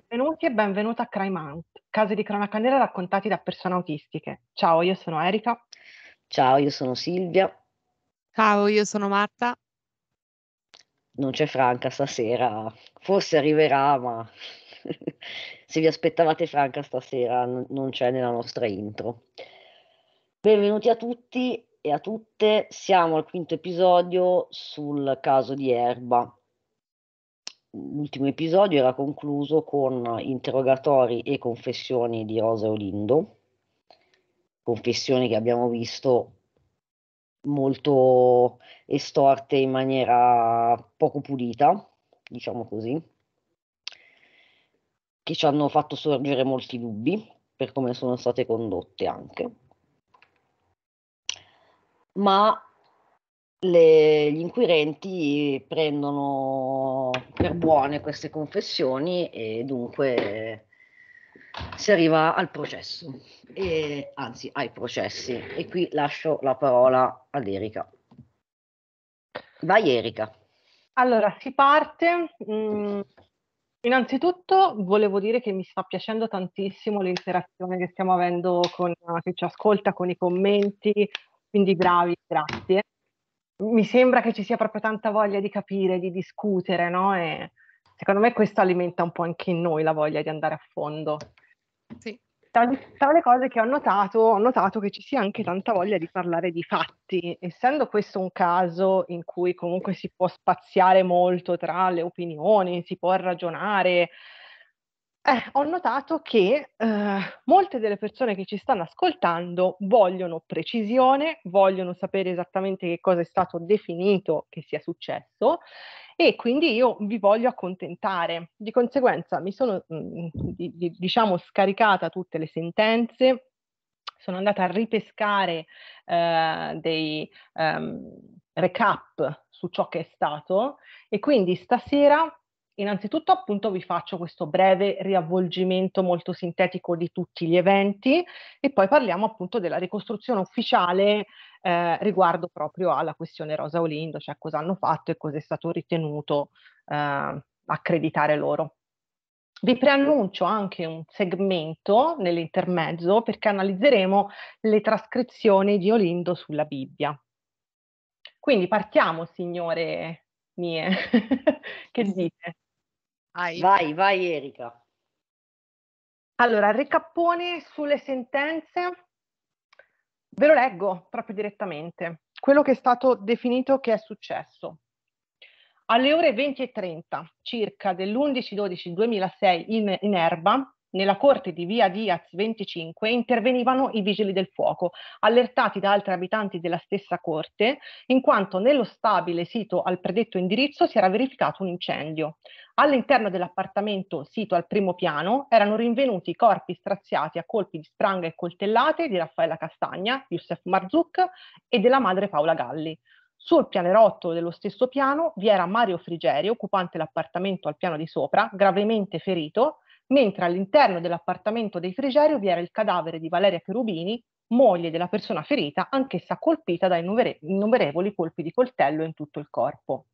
Benvenuti e benvenuta a Crime Out, casi di cronaca nera raccontati da persone autistiche. Ciao, io sono Erika. Ciao, io sono Silvia. Ciao, io sono Marta. Non c'è Franca stasera, forse arriverà, ma se vi aspettavate Franca stasera non c'è nella nostra intro. Benvenuti a tutti e a tutte, siamo al quinto episodio sul caso di Erba, l'ultimo episodio era concluso con interrogatori e confessioni di Rosa e Olindo, confessioni che abbiamo visto molto estorte in maniera poco pulita, diciamo così, che ci hanno fatto sorgere molti dubbi per come sono state condotte anche. Ma le, gli inquirenti prendono per buone queste confessioni e dunque si arriva al processo, e, anzi ai processi. E qui lascio la parola ad Erika. Vai Erika. Allora, si parte. Mm, innanzitutto volevo dire che mi sta piacendo tantissimo l'interazione che stiamo avendo con chi ci ascolta, con i commenti, quindi bravi, grazie mi sembra che ci sia proprio tanta voglia di capire, di discutere, no? E secondo me questo alimenta un po' anche in noi la voglia di andare a fondo. Sì. Tra, tra, le cose che ho notato, ho notato che ci sia anche tanta voglia di parlare di fatti, essendo questo un caso in cui comunque si può spaziare molto tra le opinioni, si può ragionare, eh, ho notato che eh, molte delle persone che ci stanno ascoltando vogliono precisione, vogliono sapere esattamente che cosa è stato definito che sia successo e quindi io vi voglio accontentare. Di conseguenza mi sono mh, mm, di, di, diciamo scaricata tutte le sentenze, sono andata a ripescare eh, dei um, recap su ciò che è stato e quindi stasera Innanzitutto appunto vi faccio questo breve riavvolgimento molto sintetico di tutti gli eventi e poi parliamo appunto della ricostruzione ufficiale eh, riguardo proprio alla questione Rosa Olindo, cioè cosa hanno fatto e cosa è stato ritenuto eh, accreditare loro. Vi preannuncio anche un segmento nell'intermezzo perché analizzeremo le trascrizioni di Olindo sulla Bibbia. Quindi partiamo, signore mie. che dite? Vai, vai, vai Erika. Allora, ricappone sulle sentenze. Ve lo leggo proprio direttamente. Quello che è stato definito che è successo. Alle ore 20.30 circa dell'11-12-2006 in, in Erba, nella corte di via Diaz 25 intervenivano i vigili del fuoco, allertati da altri abitanti della stessa corte, in quanto nello stabile sito al predetto indirizzo si era verificato un incendio. All'interno dell'appartamento sito al primo piano erano rinvenuti i corpi straziati a colpi di spranga e coltellate di Raffaella Castagna, Youssef Marzouk e della madre Paola Galli. Sul pianerotto dello stesso piano vi era Mario Frigeri, occupante l'appartamento al piano di sopra, gravemente ferito, mentre all'interno dell'appartamento dei Frigerio vi era il cadavere di Valeria Cherubini, moglie della persona ferita, anch'essa colpita da innumerevoli colpi di coltello in tutto il corpo.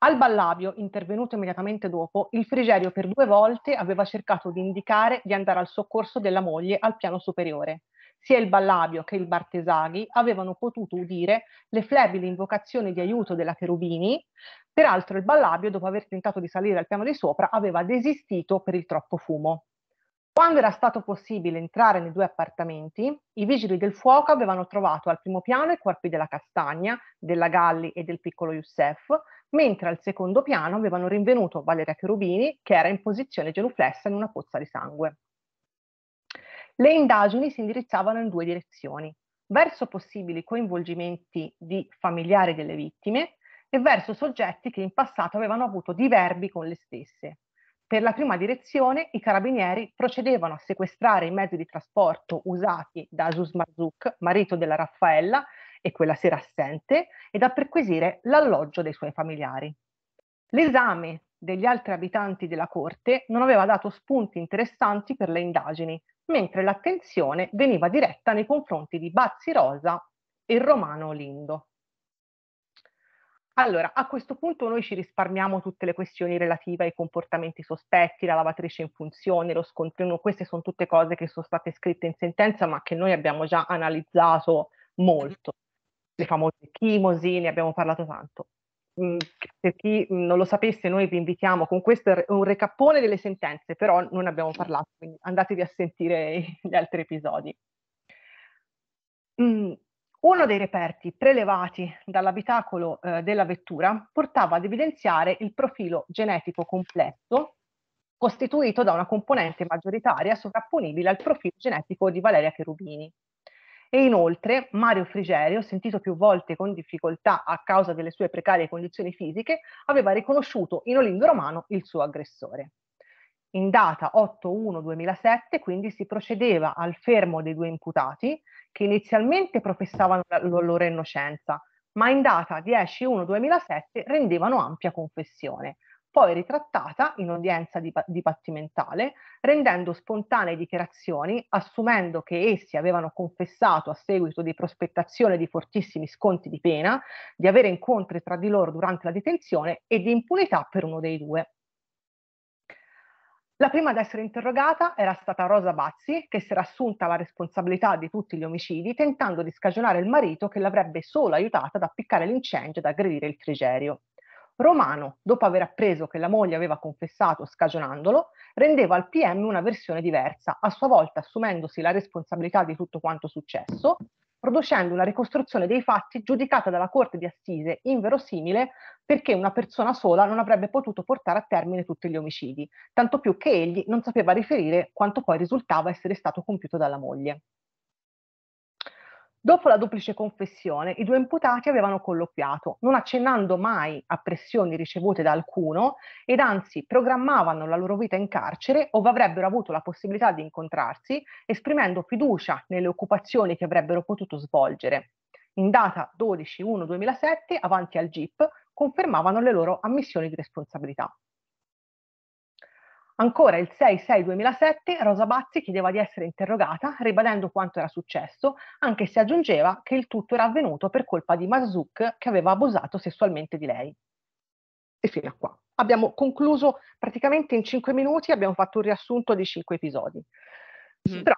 Al Ballabio, intervenuto immediatamente dopo, il Frigerio per due volte aveva cercato di indicare di andare al soccorso della moglie al piano superiore, sia il Ballabio che il Bartesaghi avevano potuto udire le flebili invocazioni di aiuto della Cherubini. Peraltro il Ballabio, dopo aver tentato di salire al piano di sopra, aveva desistito per il troppo fumo. Quando era stato possibile entrare nei due appartamenti, i vigili del fuoco avevano trovato al primo piano i corpi della Castagna, della Galli e del piccolo Youssef, mentre al secondo piano avevano rinvenuto Valeria Cherubini, che era in posizione genuflessa in una pozza di sangue. Le indagini si indirizzavano in due direzioni, verso possibili coinvolgimenti di familiari delle vittime e verso soggetti che in passato avevano avuto diverbi con le stesse. Per la prima direzione i carabinieri procedevano a sequestrare i mezzi di trasporto usati da Asus Marzouk, marito della Raffaella e quella sera assente, ed a perquisire l'alloggio dei suoi familiari. L'esame degli altri abitanti della corte non aveva dato spunti interessanti per le indagini, mentre l'attenzione veniva diretta nei confronti di Bazzi Rosa e Romano Lindo. Allora, a questo punto noi ci risparmiamo tutte le questioni relative ai comportamenti sospetti, la lavatrice in funzione, lo scontrino, queste sono tutte cose che sono state scritte in sentenza ma che noi abbiamo già analizzato molto. Le famose chimosi, ne abbiamo parlato tanto. Mhmm, per chi non lo sapesse, noi vi invitiamo con questo è un recappone delle sentenze, però non abbiamo parlato, quindi andatevi a sentire gli altri episodi. Mhmm, uno dei reperti prelevati dall'abitacolo eh, della vettura portava ad evidenziare il profilo genetico complesso costituito da una componente maggioritaria sovrapponibile al profilo genetico di Valeria Cherubini. E inoltre Mario Frigerio, sentito più volte con difficoltà a causa delle sue precarie condizioni fisiche, aveva riconosciuto in Olindo Romano il suo aggressore. In data 8-1-2007 quindi si procedeva al fermo dei due imputati che inizialmente professavano la loro innocenza, ma in data 10-1-2007 rendevano ampia confessione poi ritrattata in udienza dibattimentale, rendendo spontanee dichiarazioni, assumendo che essi avevano confessato a seguito di prospettazione di fortissimi sconti di pena, di avere incontri tra di loro durante la detenzione e di impunità per uno dei due. La prima ad essere interrogata era stata Rosa Bazzi, che si era assunta la responsabilità di tutti gli omicidi, tentando di scagionare il marito che l'avrebbe solo aiutata ad appiccare l'incendio e ad aggredire il trigerio. Romano, dopo aver appreso che la moglie aveva confessato scagionandolo, rendeva al PM una versione diversa, a sua volta assumendosi la responsabilità di tutto quanto successo, producendo una ricostruzione dei fatti giudicata dalla Corte di Assise inverosimile perché una persona sola non avrebbe potuto portare a termine tutti gli omicidi, tanto più che egli non sapeva riferire quanto poi risultava essere stato compiuto dalla moglie. Dopo la duplice confessione, i due imputati avevano colloquiato, non accennando mai a pressioni ricevute da alcuno ed anzi programmavano la loro vita in carcere ove avrebbero avuto la possibilità di incontrarsi, esprimendo fiducia nelle occupazioni che avrebbero potuto svolgere. In data 12-1-2007, avanti al GIP, confermavano le loro ammissioni di responsabilità. Ancora il 6-6-2007 Rosa Bazzi chiedeva di essere interrogata, ribadendo quanto era successo, anche se aggiungeva che il tutto era avvenuto per colpa di Marzouk che aveva abusato sessualmente di lei. E fino a qua. Abbiamo concluso praticamente in 5 minuti, abbiamo fatto un riassunto di 5 episodi. Mm. Però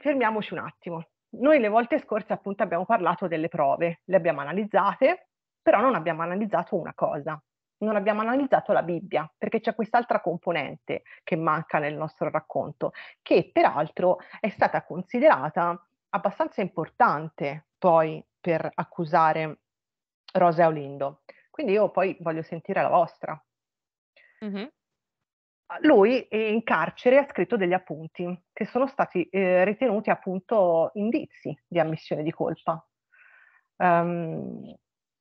fermiamoci un attimo. Noi le volte scorse appunto abbiamo parlato delle prove, le abbiamo analizzate, però non abbiamo analizzato una cosa, non abbiamo analizzato la Bibbia, perché c'è quest'altra componente che manca nel nostro racconto, che peraltro è stata considerata abbastanza importante poi per accusare Rosa e Olindo. Quindi io poi voglio sentire la vostra. Mm-hmm. Ah, lui in carcere ha scritto degli appunti che sono stati eh, ritenuti appunto indizi di ammissione di colpa. Um,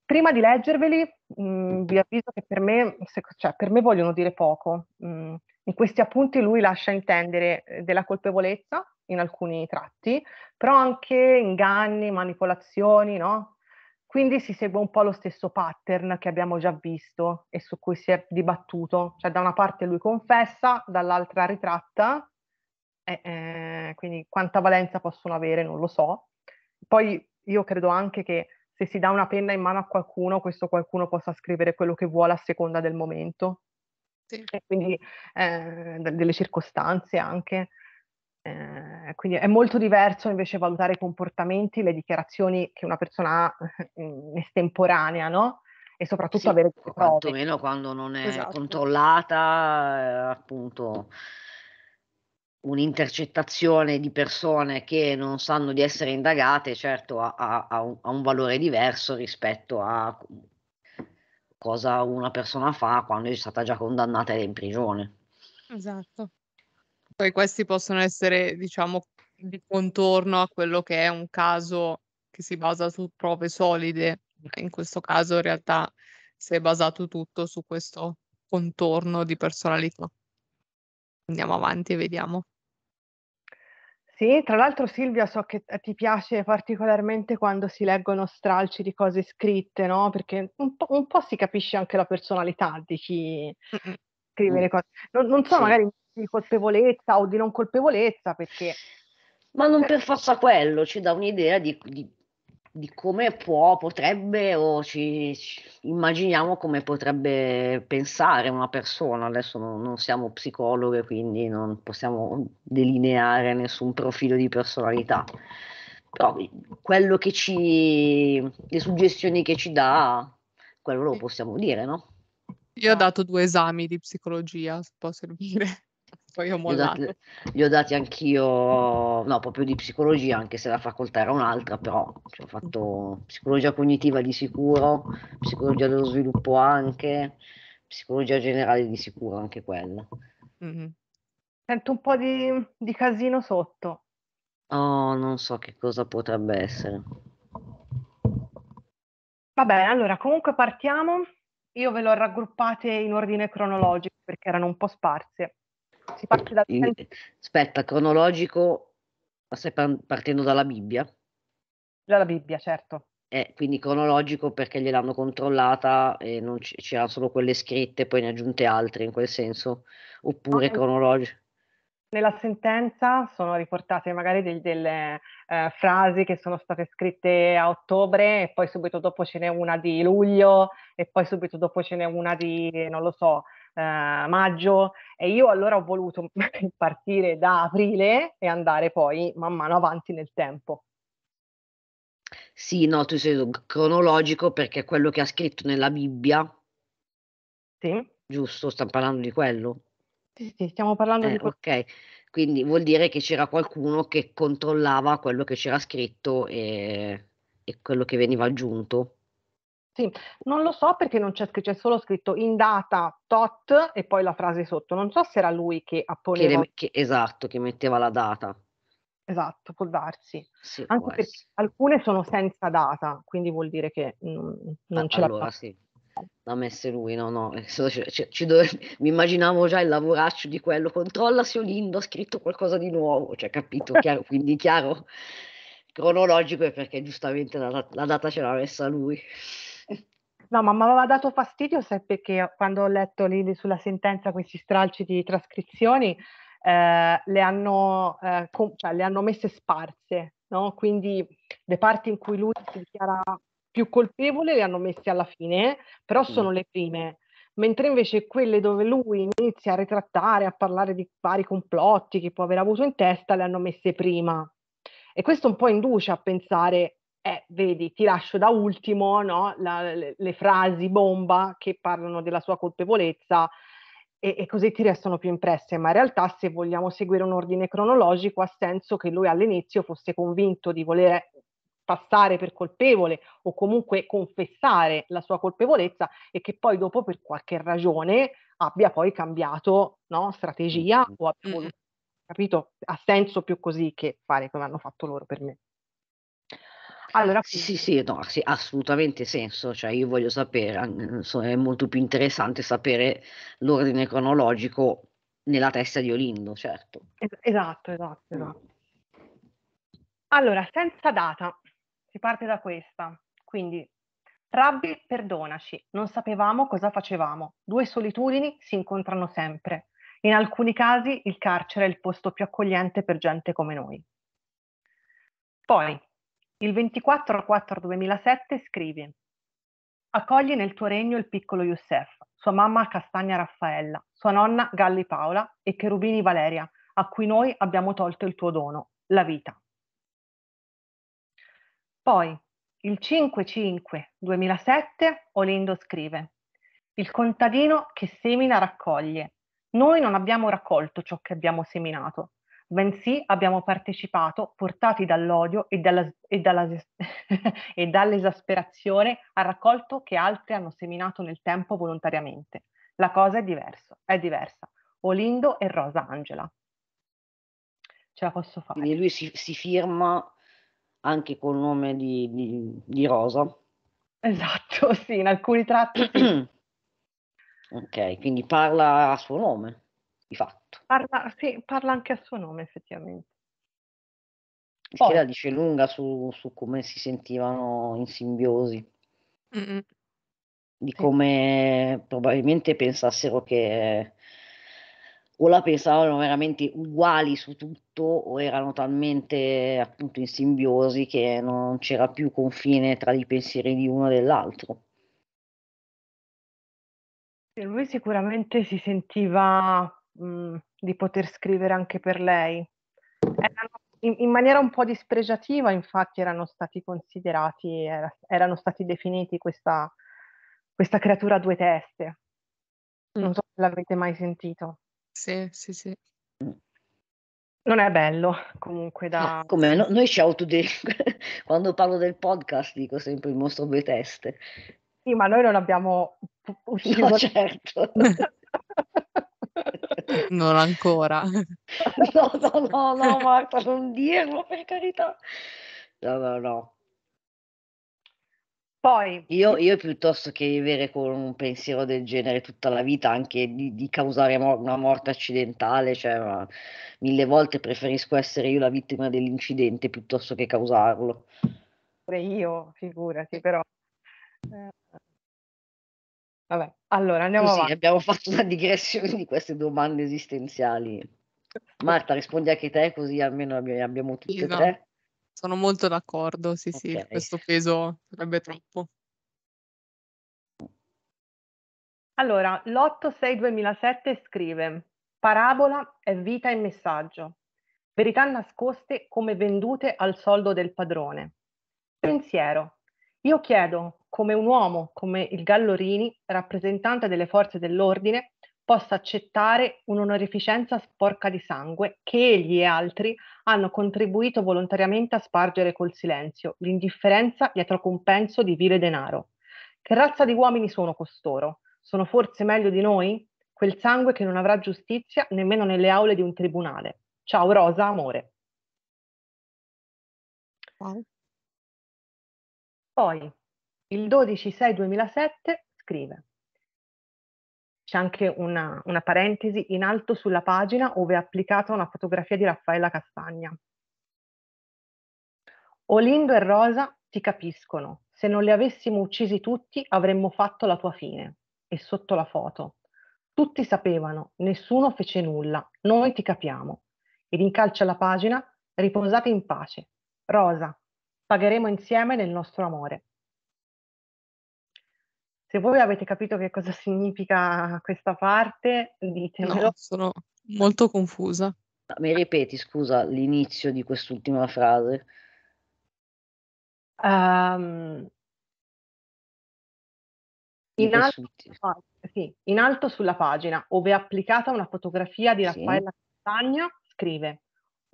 prima di leggerveli mh, mm, vi avviso che per me, se, cioè, per me vogliono dire poco. Mh, mm, in questi appunti lui lascia intendere eh, della colpevolezza in alcuni tratti, però anche inganni, manipolazioni, no? Quindi si segue un po' lo stesso pattern che abbiamo già visto e su cui si è dibattuto, cioè da una parte lui confessa, dall'altra ritratta, eh, eh, quindi quanta valenza possono avere non lo so. Poi io credo anche che se si dà una penna in mano a qualcuno, questo qualcuno possa scrivere quello che vuole a seconda del momento. Sì. E quindi eh, delle circostanze anche. Eh, quindi è molto diverso invece valutare i comportamenti, le dichiarazioni che una persona ha in estemporanea, no? E soprattutto sì, avere prove. Quantomeno quando non è esatto. controllata, eh, appunto un'intercettazione di persone che non sanno di essere indagate, certo ha, ha, ha, un, ha un valore diverso rispetto a cosa una persona fa quando è stata già condannata ed è in prigione. Esatto. Poi questi possono essere, diciamo, di contorno a quello che è un caso che si basa su prove solide. In questo caso, in realtà, si è basato tutto su questo contorno di personalità andiamo avanti e vediamo. Sì, tra l'altro Silvia so che ti piace particolarmente quando si leggono stralci di cose scritte, no? Perché un po', un po si capisce anche la personalità di chi scrive le mm. cose. Non, non so, sì. magari di colpevolezza o di non colpevolezza, perché... Ma non eh. per forza quello, ci dà un'idea di, di di come può, potrebbe o ci, ci, immaginiamo come potrebbe pensare una persona. Adesso non, non, siamo psicologhe, quindi non possiamo delineare nessun profilo di personalità. Però quello che ci, le suggestioni che ci dà, quello lo possiamo dire, no? Io ho dato due esami di psicologia, se può servire poi ho mollato. Li ho, dati, li ho dati anch'io, no, proprio di psicologia, anche se la facoltà era un'altra, però cioè, ho fatto psicologia cognitiva di sicuro, psicologia dello sviluppo anche, psicologia generale di sicuro anche quella. Mm-hmm. Sento un po' di, di casino sotto. Oh, non so che cosa potrebbe essere. Vabbè, allora comunque partiamo. Io ve l'ho ho raggruppate in ordine cronologico perché erano un po' sparse. Si parte da... In... Aspetta, cronologico, ma stai partendo dalla Bibbia? Dalla Bibbia, certo. Eh, quindi cronologico perché gliel'hanno controllata e non c- c'erano solo quelle scritte, poi ne aggiunte altre in quel senso, oppure ah, cronologico. Nella sentenza sono riportate magari del, delle eh, frasi che sono state scritte a ottobre e poi subito dopo ce n'è una di luglio e poi subito dopo ce n'è una di, non lo so, eh, maggio e io allora ho voluto partire da aprile e andare poi man mano avanti nel tempo. Sì, no, tu sei cronologico perché quello che ha scritto nella Bibbia. Sì. Giusto, stiamo parlando di quello. Sì, sì stiamo parlando eh, di quello. Ok, quindi vuol dire che c'era qualcuno che controllava quello che c'era scritto e, e quello che veniva aggiunto. Sì, non lo so perché non c'è, c'è solo scritto in data tot e poi la frase sotto. Non so se era lui che apponeva. Che, che, esatto, che metteva la data. Esatto, può darsi. Sì, Anche può perché essere. alcune sono senza data, quindi vuol dire che non, non ah, ce allora, la fa. Sì. L'ha messo lui, no, no, eh, cioè, cioè, dove... mi immaginavo già il lavoraccio di quello, controlla se Olindo ha scritto qualcosa di nuovo, cioè capito, chiaro, quindi chiaro, cronologico è perché giustamente la, la data ce l'ha messa lui. No, ma mi aveva dato fastidio se perché quando ho letto lì sulla sentenza questi stralci di trascrizioni eh, le, hanno, eh, com- cioè, le hanno messe sparse, no? Quindi le parti in cui lui si dichiara più colpevole le hanno messe alla fine, però mm. sono mm. le prime mentre invece quelle dove lui inizia a ritrattare, a parlare di vari complotti che può aver avuto in testa, le hanno messe prima. E questo un po' induce a pensare eh, vedi, ti lascio da ultimo no, la, le, le, frasi bomba che parlano della sua colpevolezza e, e, così ti restano più impresse, ma in realtà se vogliamo seguire un ordine cronologico ha senso che lui all'inizio fosse convinto di voler passare per colpevole o comunque confessare la sua colpevolezza e che poi dopo per qualche ragione abbia poi cambiato no, strategia mm-hmm. o abbia mm-hmm. voluto, capito? Ha senso più così che fare come hanno fatto loro per me. Allora sì, sì, sì, no, sì, assolutamente senso, cioè io voglio sapere, è molto più interessante sapere l'ordine cronologico nella testa di Olindo, certo. Es- esatto, esatto, mm. esatto. Allora, senza data, si parte da questa, quindi Rabbi, perdonaci, non sapevamo cosa facevamo, due solitudini si incontrano sempre, in alcuni casi il carcere è il posto più accogliente per gente come noi. Poi, il 24-4-2007 scrivi Accogli nel tuo regno il piccolo Youssef, sua mamma Castagna Raffaella, sua nonna Galli Paola e Cherubini Valeria, a cui noi abbiamo tolto il tuo dono, la vita. Poi, il 5-5-2007, Olindo scrive Il contadino che semina raccoglie. Noi non abbiamo raccolto ciò che abbiamo seminato, bensì abbiamo partecipato, portati dall'odio e, dalla, e, dalla, e dall'esasperazione, al raccolto che altri hanno seminato nel tempo volontariamente. La cosa è, diverso, è diversa. Olindo e Rosa Angela. Ce la posso fare. Quindi lui si, si firma anche col nome di, di, di, Rosa. Esatto, sì, in alcuni tratti. Sì. ok, quindi parla a suo nome di fatto. Parla, sì, parla anche a suo nome effettivamente. Poi. Che la dice lunga su, su, come si sentivano in simbiosi, Mm-mm. di come sì. probabilmente pensassero che o la pensavano veramente uguali su tutto o erano talmente appunto in simbiosi che non c'era più confine tra i pensieri di uno e dell'altro. Lui sicuramente si sentiva mh, di poter scrivere anche per lei. Erano, in, in, maniera un po' dispregiativa, infatti, erano stati considerati, era, erano stati definiti questa, questa creatura a due teste. Mm. Non so se l'avete mai sentito. Sì, sì, sì. Non è bello comunque da... come no, noi ci autodefiniamo, quando parlo del podcast dico sempre il mostro due teste. Sì, ma noi non abbiamo ucciso... No, certo. non ancora. No, no, no, no, Marta, non dirlo per carità. No, no, no. Poi io, io piuttosto che vivere con un pensiero del genere tutta la vita, anche di, di causare mo- una morte accidentale, cioè mille volte preferisco essere io la vittima dell'incidente piuttosto che causarlo. Pure io, figurati, però. Eh, Vabbè, allora andiamo Così avanti. abbiamo fatto una digressione di queste domande esistenziali. Marta, rispondi anche te così almeno abbiamo, abbiamo tutte e no. tre. Sono molto d'accordo, sì okay. sì, questo peso sarebbe troppo. Allora, l'8-6-2007 scrive Parabola è vita e messaggio, verità nascoste come vendute al soldo del padrone. Pensiero. Io chiedo, come un uomo come il Gallorini, rappresentante delle forze dell'ordine, possa accettare un'onorificenza sporca di sangue che egli e altri hanno contribuito volontariamente a spargere col silenzio, l'indifferenza dietro compenso di vile denaro. Che razza di uomini sono costoro? Sono forse meglio di noi? Quel sangue che non avrà giustizia nemmeno nelle aule di un tribunale. Ciao Rosa, amore. Poi, il 12-6-2007 scrive. C'è anche una, una, parentesi in alto sulla pagina dove è applicata una fotografia di Raffaella Castagna. Olindo e Rosa ti capiscono. Se non li avessimo uccisi tutti avremmo fatto la tua fine. E sotto la foto. Tutti sapevano, nessuno fece nulla, noi ti capiamo. E rincalcia la pagina, riposate in pace. Rosa, pagheremo insieme nel nostro amore. Se voi avete capito che cosa significa questa parte, ditemelo. No, sono molto confusa. Mi ripeti, scusa, l'inizio di quest'ultima frase? Um, in, alto, sì, in, alto, sulla pagina, ove è applicata una fotografia di Raffaella sì. Castagna, scrive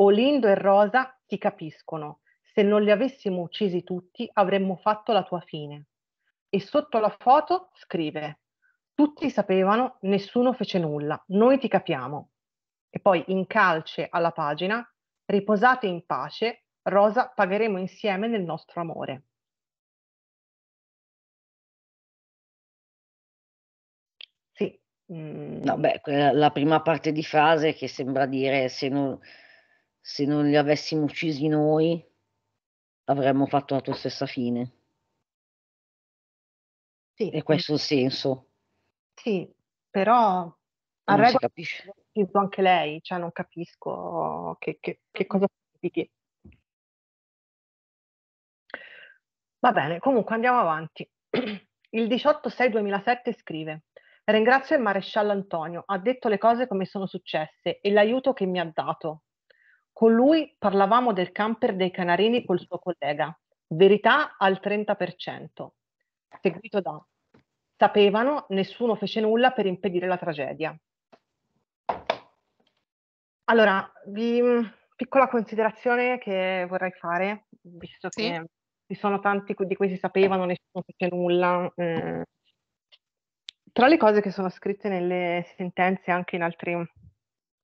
Olindo e Rosa ti capiscono. Se non li avessimo uccisi tutti, avremmo fatto la tua fine e sotto la foto scrive tutti sapevano, nessuno fece nulla, noi ti capiamo. E poi in calce alla pagina, riposate in pace, Rosa pagheremo insieme nel nostro amore. Sì. Mm. No, beh, la prima parte di frase che sembra dire se non, se non li avessimo uccisi noi, avremmo fatto la tua stessa fine. Sì. E questo è il senso. Sì, però a non anche lei, cioè non capisco che, che, che mm. cosa significhi. Va bene, comunque andiamo avanti. Il 18-6-2007 scrive Ringrazio il maresciallo Antonio, ha detto le cose come sono successe e l'aiuto che mi ha dato. Con lui parlavamo del camper dei Canarini col suo collega. Verità al 30% seguito da sapevano, nessuno fece nulla per impedire la tragedia. Allora, vi, piccola considerazione che vorrei fare, visto sì. che ci sono tanti di cui si sapevano, nessuno fece nulla. Mm. tra le cose che sono scritte nelle sentenze e anche in altri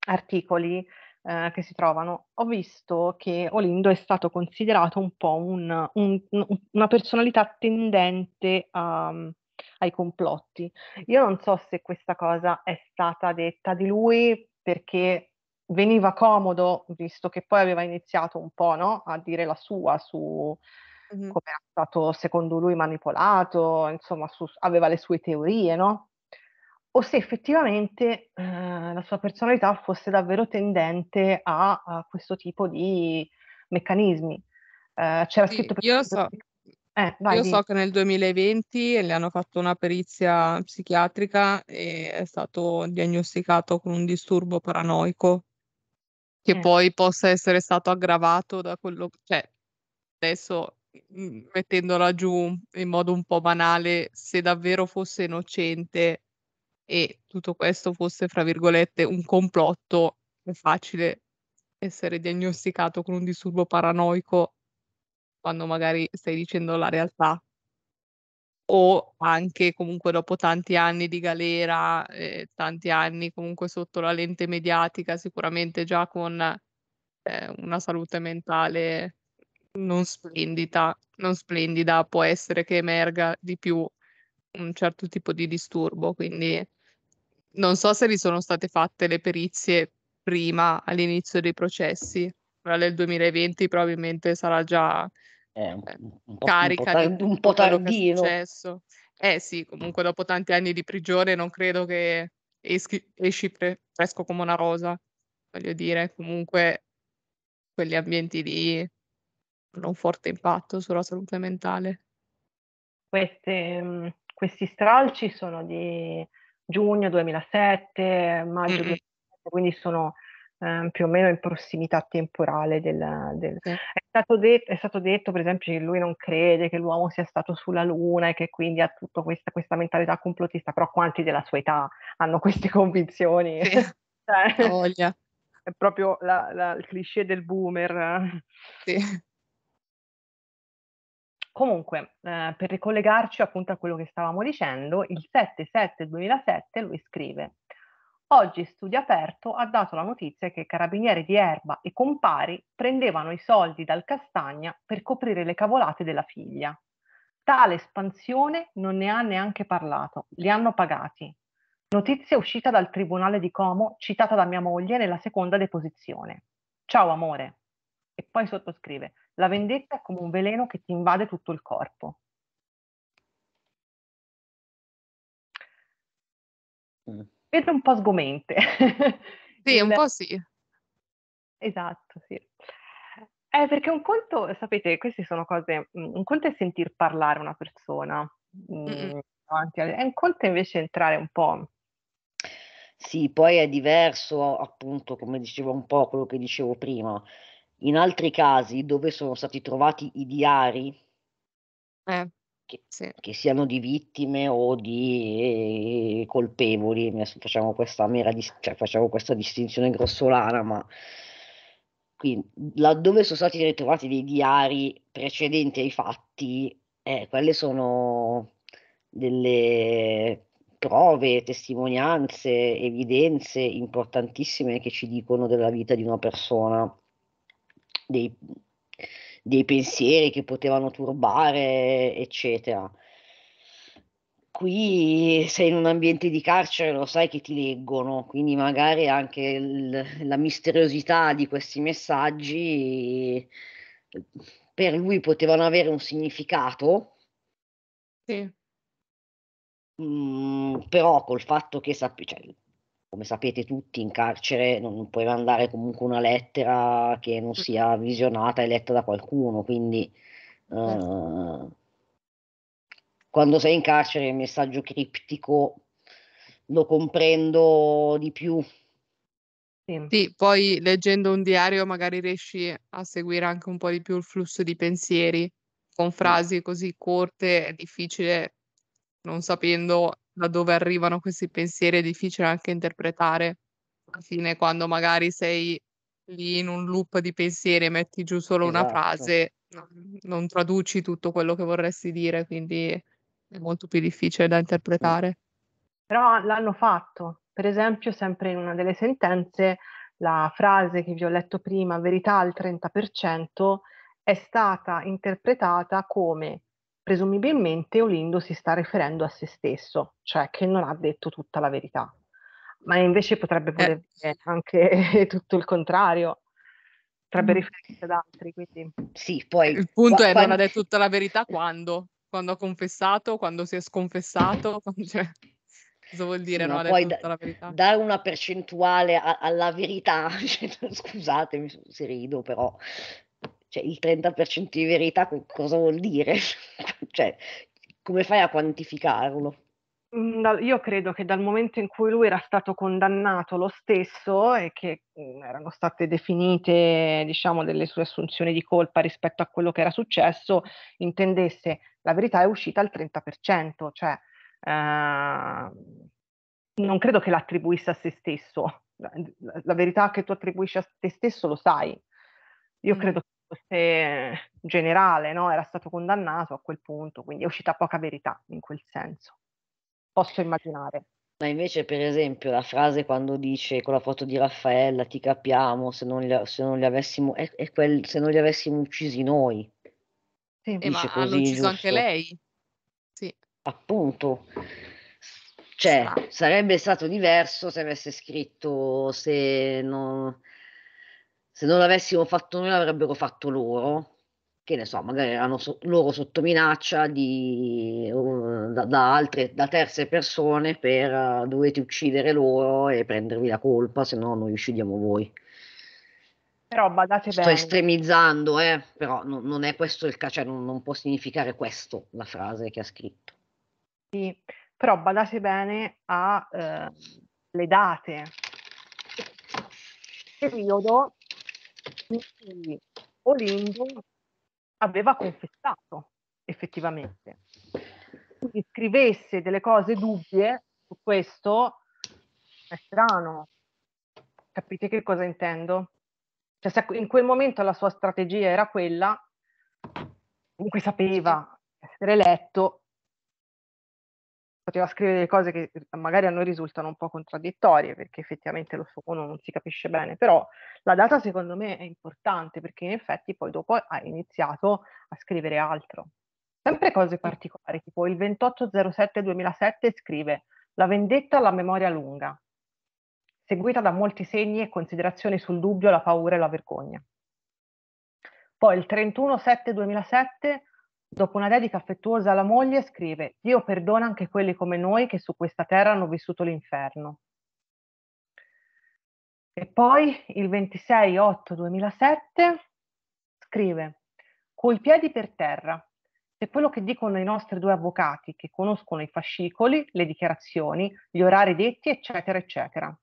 articoli, eh, che si trovano, ho visto che Olindo è stato considerato un po' un, un, una personalità tendente a, ehm, ai complotti. Io non so se questa cosa è stata detta di lui perché veniva comodo, visto che poi aveva iniziato un po' no? a dire la sua su come era stato secondo lui manipolato, insomma su, aveva le sue teorie, no? o se effettivamente eh, la sua personalità fosse davvero tendente a, a questo tipo di meccanismi. Eh, c'era sì, scritto... Per... Io so, eh, vai, io so che nel 2020 eh, le hanno fatto una perizia psichiatrica e è stato diagnosticato con un disturbo paranoico che eh. poi possa essere stato aggravato da quello che... Cioè, adesso mm, mettendola giù in modo un po' banale, se davvero fosse innocente e tutto questo fosse, fra virgolette, un complotto, è facile essere diagnosticato con un disturbo paranoico quando magari stai dicendo la realtà. O anche comunque dopo tanti anni di galera, eh, tanti anni comunque sotto la lente mediatica, sicuramente già con eh, una salute mentale non splendida, non splendida, può essere che emerga di più un certo tipo di disturbo, quindi non so se vi sono state fatte le perizie prima, all'inizio dei processi, ora del 2020 probabilmente sarà già eh, eh, un, po', carica di po', un po tardino. Eh sì, comunque dopo tanti anni di prigione non credo che eschi, esci pre- fresco come una rosa, voglio dire, comunque quegli ambienti lì hanno un forte impatto sulla salute mentale. Queste mm, questi stralci sono di giugno 2007, maggio 2007, quindi sono eh, più o meno in prossimità temporale del... del... È, stato det- è, stato detto, per esempio, che lui non crede che l'uomo sia stato sulla Luna e che quindi ha tutta questa, questa mentalità complotista, però quanti della sua età hanno queste convinzioni? Sì. cioè, È proprio la, la, il cliché del boomer. Sì. Comunque, eh, per ricollegarci appunto a quello che stavamo dicendo, il 7-7-2007 lui scrive Oggi Studio Aperto ha dato la notizia che carabinieri di Erba e compari prendevano i soldi dal Castagna per coprire le cavolate della figlia. Tale espansione non ne ha neanche parlato, li hanno pagati. Notizia uscita dal Tribunale di Como, citata da mia moglie nella seconda deposizione. Ciao amore e poi sottoscrive. La vendetta è come un veleno che ti invade tutto il corpo. Mm. Vedo un po' sgomente. Sì, il... un po' sì. Esatto, sì. Eh, perché un conto, sapete, queste sono cose, mm, un conto è sentir parlare una persona, è mm, un conto invece entrare un po'. Sì, poi è diverso, appunto, come dicevo un po' quello che dicevo prima, in altri casi dove sono stati trovati i diari, eh, che, sì. che, siano di vittime o di eh, colpevoli, facciamo questa, dis- cioè, facciamo questa distinzione grossolana, ma quindi, laddove sono stati ritrovati dei diari precedenti ai fatti, eh, quelle sono delle prove, testimonianze, evidenze importantissime che ci dicono della vita di una persona dei, dei pensieri che potevano turbare, eccetera. Qui sei in un ambiente di carcere, lo sai che ti leggono, quindi magari anche il, la misteriosità di questi messaggi per lui potevano avere un significato. Sì. Mm, però col fatto che sappi, cioè, come sapete tutti, in carcere non puoi mandare comunque una lettera che non mm. sia visionata e letta da qualcuno, quindi certo. eh, quando sei in carcere il messaggio criptico lo comprendo di più. Sì, poi leggendo un diario magari riesci a seguire anche un po' di più il flusso di pensieri, con mm. frasi così corte è difficile, non sapendo da dove arrivano questi pensieri è difficile anche interpretare. Alla fine, quando magari sei lì in un loop di pensieri e metti giù solo esatto. una frase, non traduci tutto quello che vorresti dire, quindi è molto più difficile da interpretare. Però l'hanno fatto, per esempio, sempre in una delle sentenze, la frase che vi ho letto prima, verità al 30%, è stata interpretata come presumibilmente Olindo si sta riferendo a se stesso, cioè che non ha detto tutta la verità, ma invece potrebbe voler eh. anche tutto il contrario potrebbe mm. riferirsi ad altri. Quindi. Sì, poi il punto qua, è quando... non ha detto tutta la verità quando? Quando ha confessato, quando si è sconfessato, cioè, cosa vuol dire? Sì, no, poi da, dare una percentuale a, alla verità, scusatemi se rido, però cioè il 30% di verità cosa vuol dire? cioè, come fai a quantificarlo? Mm, io credo che dal momento in cui lui era stato condannato lo stesso e che mm, erano state definite diciamo, delle sue assunzioni di colpa rispetto a quello che era successo, intendesse la verità è uscita al 30%, cioè eh, non credo che l'attribuisse a se stesso, la, la, verità che tu attribuisci a te stesso lo sai. Io mm. credo fosse eh, generale, no? era stato condannato a quel punto, quindi è uscita poca verità in quel senso, posso immaginare. Ma invece, per esempio, la frase quando dice con la foto di Raffaella ti capiamo se non li, se non li, avessimo, è, è quel, se non li avessimo uccisi noi. Sì, eh, ma così, hanno ucciso giusto? anche lei. Sì. Appunto. Cioè, sarebbe stato diverso se avesse scritto se non, se non l'avessimo fatto noi l'avrebbero fatto loro, che ne so, magari erano so- loro sotto minaccia di, uh, da, da, altre, da terze persone per uh, dovete uccidere loro e prendervi la colpa, se no noi uccidiamo voi. Però badate Sto bene. Sto estremizzando, eh, però non, non, è questo il caso, cioè non, non, può significare questo la frase che ha scritto. Sì, però badate bene alle eh, date. Periodo in cui Olimbo aveva confessato effettivamente. Quindi scrivesse delle cose dubbie su questo è strano. Capite che cosa intendo? Cioè, se in quel momento la sua strategia era quella, comunque sapeva essere eletto, poteva scrivere cose che mhmm, magari a noi risultano un po' contraddittorie perché effettivamente lo suono non si capisce bene, però la data secondo me è importante perché in effetti poi dopo ha iniziato a scrivere altro. Sempre cose particolari, tipo il 2807-2007 scrive La vendetta alla memoria lunga, seguita da molti segni e considerazioni sul dubbio, la paura e la vergogna. Poi il 317 2007 Dopo una dedica affettuosa alla moglie scrive Dio perdona anche quelli come noi che su questa terra hanno vissuto l'inferno. E poi il 26 8 2007 scrive Coi piedi per terra. Se quello che dicono i nostri due avvocati che conoscono i fascicoli, le dichiarazioni, gli orari detti, eccetera, eccetera.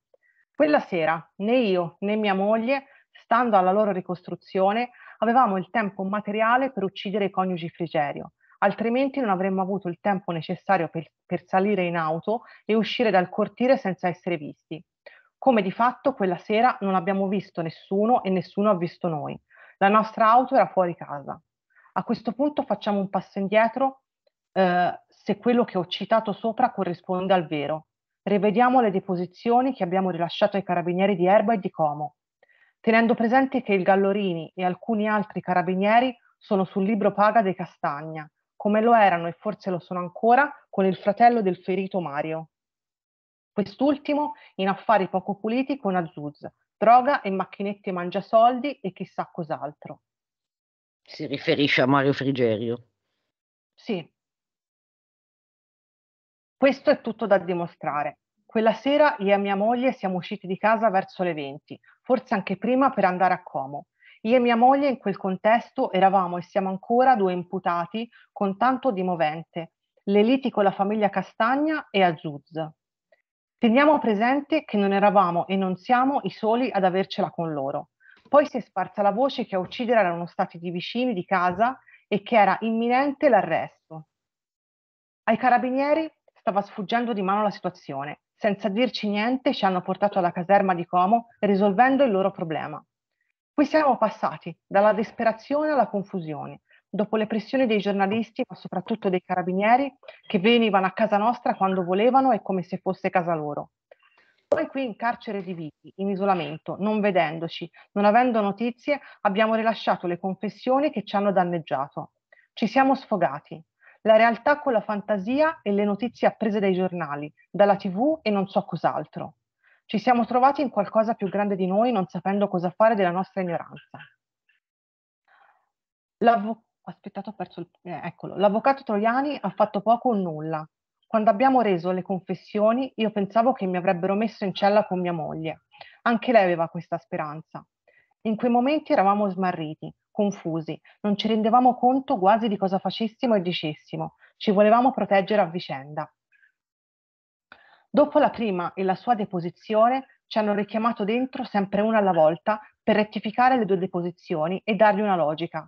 Quella sera né io né mia moglie, stando alla loro ricostruzione, avevamo il tempo materiale per uccidere i coniugi Frigerio, altrimenti non avremmo avuto il tempo necessario per, per salire in auto e uscire dal cortile senza essere visti. Come di fatto quella sera non abbiamo visto nessuno e nessuno ha visto noi. La nostra auto era fuori casa. A questo punto facciamo un passo indietro eh, se quello che ho citato sopra corrisponde al vero. Rivediamo le deposizioni che abbiamo rilasciato ai carabinieri di Erba e di Como tenendo presente che il Gallorini e alcuni altri carabinieri sono sul libro paga dei Castagna, come lo erano e forse lo sono ancora con il fratello del ferito Mario. Quest'ultimo in affari poco puliti con Azuz, droga e macchinette mangia soldi e chissà cos'altro. Si riferisce a Mario Frigerio. Sì. Questo è tutto da dimostrare. Quella sera io e mia moglie siamo usciti di casa verso le 20, forse anche prima per andare a Como. Io e mia moglie in quel contesto eravamo e siamo ancora due imputati con tanto di movente, le liti con la famiglia Castagna e Azuz. Teniamo presente che non eravamo e non siamo i soli ad avercela con loro. Poi si è sparsa la voce che a uccidere erano stati i vicini di casa e che era imminente l'arresto. Ai carabinieri stava sfuggendo di mano la situazione senza dirci niente ci hanno portato alla caserma di Como risolvendo il loro problema. Qui siamo passati dalla disperazione alla confusione, dopo le pressioni dei giornalisti, ma soprattutto dei carabinieri, che venivano a casa nostra quando volevano e come se fosse casa loro. Poi qui in carcere di Viti, in isolamento, non vedendoci, non avendo notizie, abbiamo rilasciato le confessioni che ci hanno danneggiato. Ci siamo sfogati, la realtà con la fantasia e le notizie apprese dai giornali, dalla tv e non so cos'altro. Ci siamo trovati in qualcosa più grande di noi non sapendo cosa fare della nostra ignoranza. L'avvo- Aspettato, ho perso il... Eh, eccolo. L'avvocato Troiani ha fatto poco o nulla. Quando abbiamo reso le confessioni, io pensavo che mi avrebbero messo in cella con mia moglie. Anche lei aveva questa speranza. In quei momenti eravamo smarriti, confusi, non ci rendevamo conto quasi di cosa facessimo e dicessimo, ci volevamo proteggere a vicenda. Dopo la prima e la sua deposizione ci hanno richiamato dentro sempre una alla volta per rettificare le due deposizioni e dargli una logica.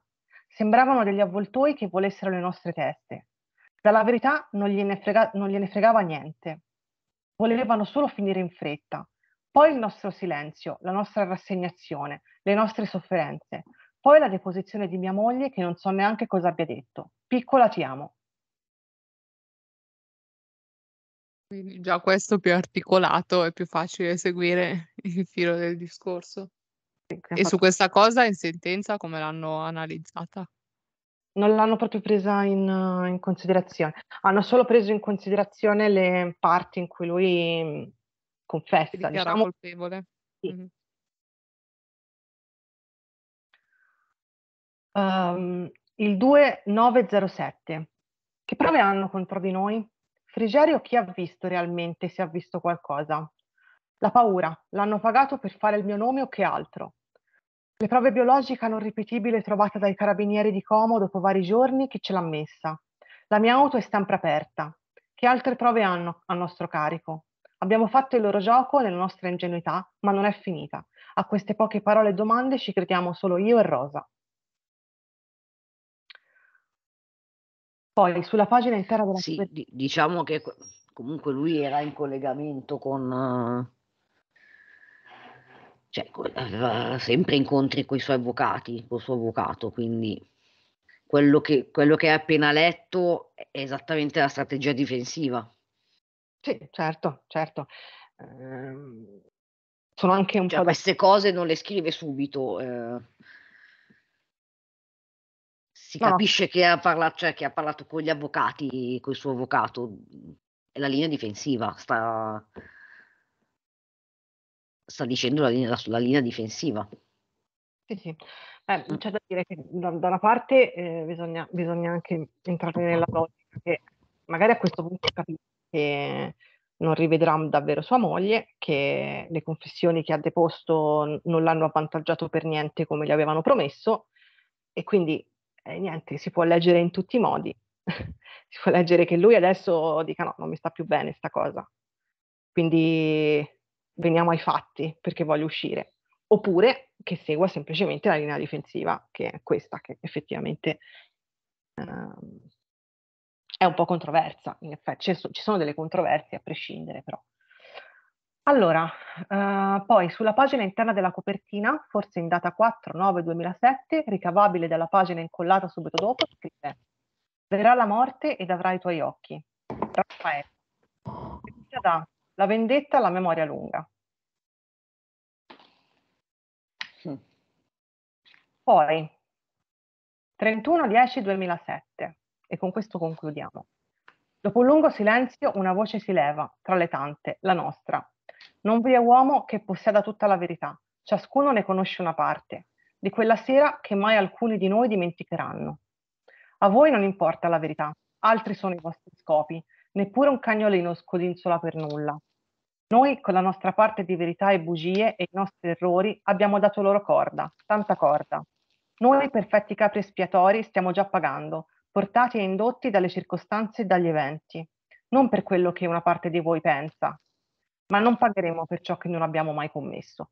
Sembravano degli avvoltoi che volessero le nostre teste. Dalla verità non gliene, frega- non gliene fregava niente. Volevano solo finire in fretta. Poi il nostro silenzio, la nostra rassegnazione, le nostre sofferenze, poi la deposizione di mia moglie che non so neanche cosa abbia detto. Piccola ti amo. Quindi già questo più articolato è più facile seguire il filo del discorso. Sì, e fatto... su questa cosa in sentenza come l'hanno analizzata? Non l'hanno proprio presa in, in, considerazione. Hanno solo preso in considerazione le parti in cui lui confessa. Dichiara diciamo. colpevole. Sì. Mm-hmm. um, il 2907. Che prove hanno contro di noi? Frigerio chi ha visto realmente se ha visto qualcosa? La paura, l'hanno pagato per fare il mio nome o che altro? Le prove biologiche non ripetibili trovate dai carabinieri di Como dopo vari giorni, chi ce l'ha messa? La mia auto è sempre aperta. Che altre prove hanno a nostro carico? Abbiamo fatto il loro gioco nella nostra ingenuità, ma non è finita. A queste poche parole e domande ci crediamo solo io e Rosa. Poi sulla pagina intera della Sì, di- diciamo che comunque lui era in collegamento con uh, cioè aveva sempre incontri con i suoi avvocati, col suo avvocato, quindi quello che, quello che hai appena letto è esattamente la strategia difensiva. Sì, certo, certo. Eh, sono anche un cioè, po'. Da... Queste cose non le scrive subito. Eh si no. capisce che ha, parlato, cioè, che ha parlato con gli avvocati, col suo avvocato, è la linea difensiva, sta, sta dicendo la linea, la, la linea difensiva. Sì, sì. Eh, mm. c'è da dire che da, da una parte eh, bisogna, bisogna, anche entrare nella logica che magari a questo punto capisce che non rivedrà davvero sua moglie, che le confessioni che ha deposto non l'hanno avvantaggiato per niente come gli avevano promesso e quindi eh, niente, si può leggere in tutti i modi. si può leggere che lui adesso dica no, non mi sta più bene sta cosa. Quindi veniamo ai fatti perché voglio uscire. Oppure che segua semplicemente la linea difensiva, che è questa, che effettivamente ehm, è un po' controversa. In effetti ci sono delle controversie a prescindere, però allora, eh, poi sulla pagina interna della copertina, forse in data 4-9-2007, ricavabile dalla pagina incollata subito dopo, scrive Verrà la morte ed avrà i tuoi occhi. Raffaele. La vendetta, alla memoria lunga. Hm. Poi, 31-10-2007, e con questo concludiamo. Dopo un lungo silenzio una voce si leva, tra le tante, la nostra, non vi è uomo che possieda tutta la verità, ciascuno ne conosce una parte, di quella sera che mai alcuni di noi dimenticheranno. A voi non importa la verità, altri sono i vostri scopi, neppure un cagnolino scodinzola per nulla. Noi, con la nostra parte di verità e bugie e i nostri errori, abbiamo dato loro corda, tanta corda. Noi, perfetti capri espiatori, stiamo già pagando, portati e indotti dalle circostanze e dagli eventi, non per quello che una parte di voi pensa, ma non pagheremo per ciò che non abbiamo mai commesso.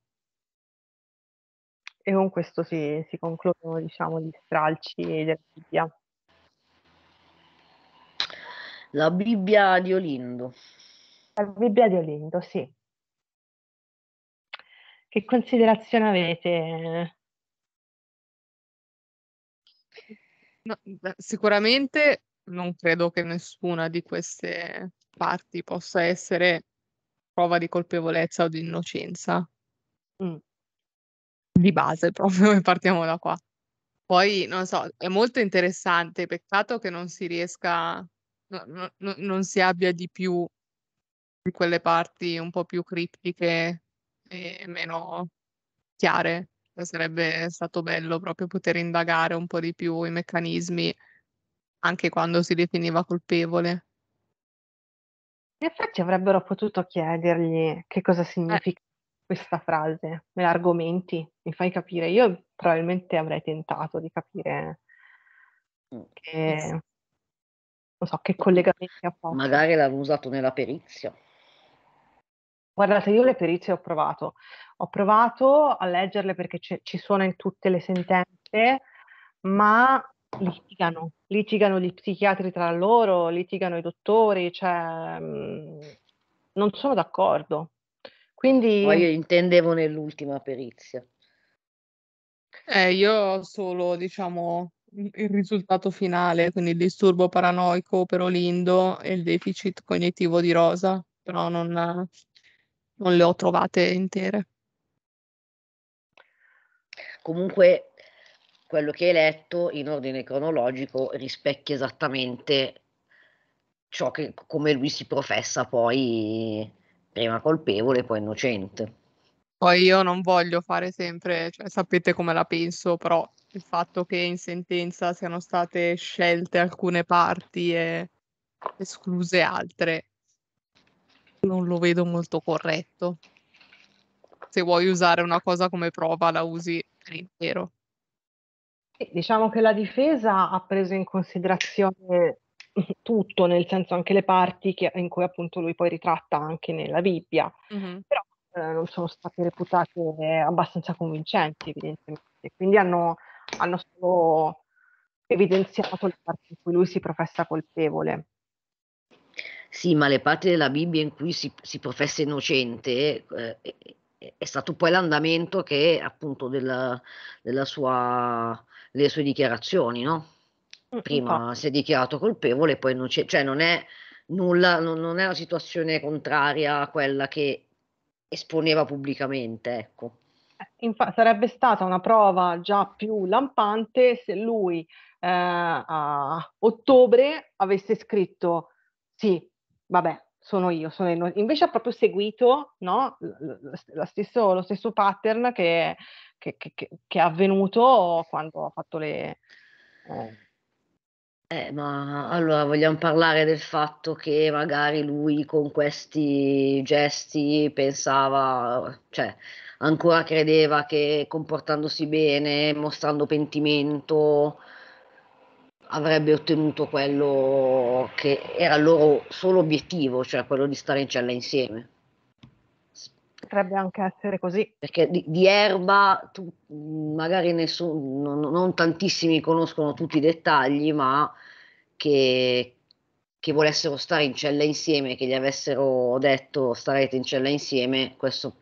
E con questo si, si concludono diciamo, gli stralci della Bibbia. La Bibbia di Olindo. La Bibbia di Olindo, sì. Che considerazione avete? No, sicuramente non credo che nessuna di queste parti possa essere prova di colpevolezza o di innocenza. Mm. Di base, proprio partiamo da qua. Poi, non so, è molto interessante, peccato che non si riesca, no, no, non si abbia di più di quelle parti un po' più criptiche e meno chiare. Cioè, sarebbe stato bello proprio poter indagare un po' di più i meccanismi anche quando si definiva colpevole. In effetti avrebbero potuto chiedergli che cosa Eh. significa questa frase, me l'argomenti, mi fai capire. Io probabilmente avrei tentato di capire mm. che, non so, che collegamenti ha fatto. Magari l'hanno usato nella perizia. Guardate, io le perizie ho provato. Ho provato a leggerle perché ce ci sono in tutte le sentenze, ma litigano, litigano gli psichiatri tra loro, litigano i dottori, cioè mm, non sono d'accordo. Quindi... Poi io intendevo nell'ultima perizia. Eh, io ho solo, diciamo, il risultato finale, quindi il disturbo paranoico per Olindo e il deficit cognitivo di Rosa, però non, non le ho trovate intere. Comunque quello che hai letto in ordine cronologico rispecchia esattamente ciò che come lui si professa poi prima colpevole, poi innocente. Poi io non voglio fare sempre, cioè, sapete come la penso, però il fatto che in sentenza siano state scelte alcune parti e escluse altre non lo vedo molto corretto. Se vuoi usare una cosa come prova, la usi per intero. Diciamo che la difesa ha preso in considerazione tutto, nel senso anche le parti che, in cui appunto lui poi ritratta anche nella Bibbia, mm-hmm. però eh, non sono state reputate abbastanza convincenti evidentemente, quindi hanno, hanno solo evidenziato le parti in cui lui si professa colpevole. Sì, ma le parti della Bibbia in cui si, si professa innocente eh, è, è stato poi l'andamento che appunto della, della sua le sue dichiarazioni, no? Mm, Prima si è dichiarato colpevole, poi non c'è, cioè non è nulla, non, non è una situazione contraria a quella che esponeva pubblicamente, ecco. Eh, infa- sarebbe stata una prova già più lampante se lui eh, a ottobre avesse scritto sì, vabbè, sono io, sono in... invece ha proprio seguito no? stesso, lo stesso pattern che, che, che, che, è avvenuto quando ha fatto le... Eh. Eh, ma allora vogliamo parlare del fatto che magari lui con questi gesti pensava, cioè ancora credeva che comportandosi bene, mostrando pentimento, avrebbe ottenuto quello che era il loro solo obiettivo, cioè quello di stare in cella insieme. Potrebbe anche essere così. Perché di, di erba tu, magari nessuno, non, non, tantissimi conoscono tutti i dettagli, ma che, che volessero stare in cella insieme, che gli avessero detto starete in cella insieme, questo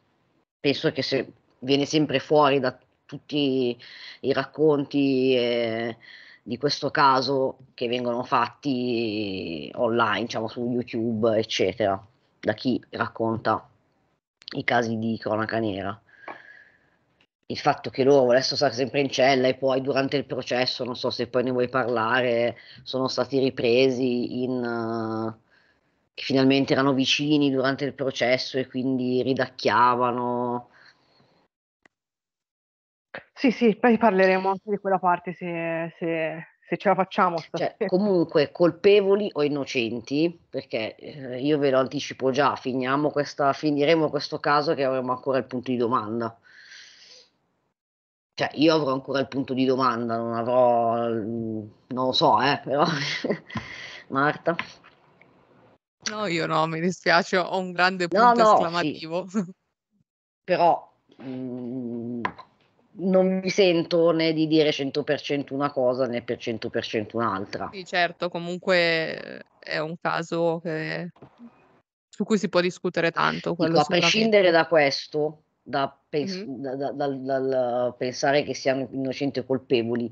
penso che se, viene sempre fuori da tutti i racconti. E, di questo caso che vengono fatti online, diciamo su YouTube, eccetera, da chi racconta i casi di cronaca nera. Il fatto che loro volessero stare sempre in cella e poi durante il processo, non so se poi ne vuoi parlare, sono stati ripresi in... Uh, che finalmente erano vicini durante il processo e quindi ridacchiavano sì, sì, poi parleremo anche di quella parte se, se, se ce la facciamo. Cioè, comunque, colpevoli o innocenti, perché eh, io ve lo anticipo già, finiamo questa, finiremo questo caso che avremo ancora il punto di domanda. Cioè, io avrò ancora il punto di domanda, non avrò, mm, non lo so, eh, però. Marta? No, io no, mi dispiace, ho un grande punto no, no, esclamativo. Sì. Però mh, mm, non mi sento né di dire 100% una cosa né per 100% un'altra. Sì, certo, comunque eh, è un caso che, su cui si può discutere tanto. Dico, a prescindere da questo, da pens- mm-hmm. da, da, dal pensare che siano innocenti o colpevoli,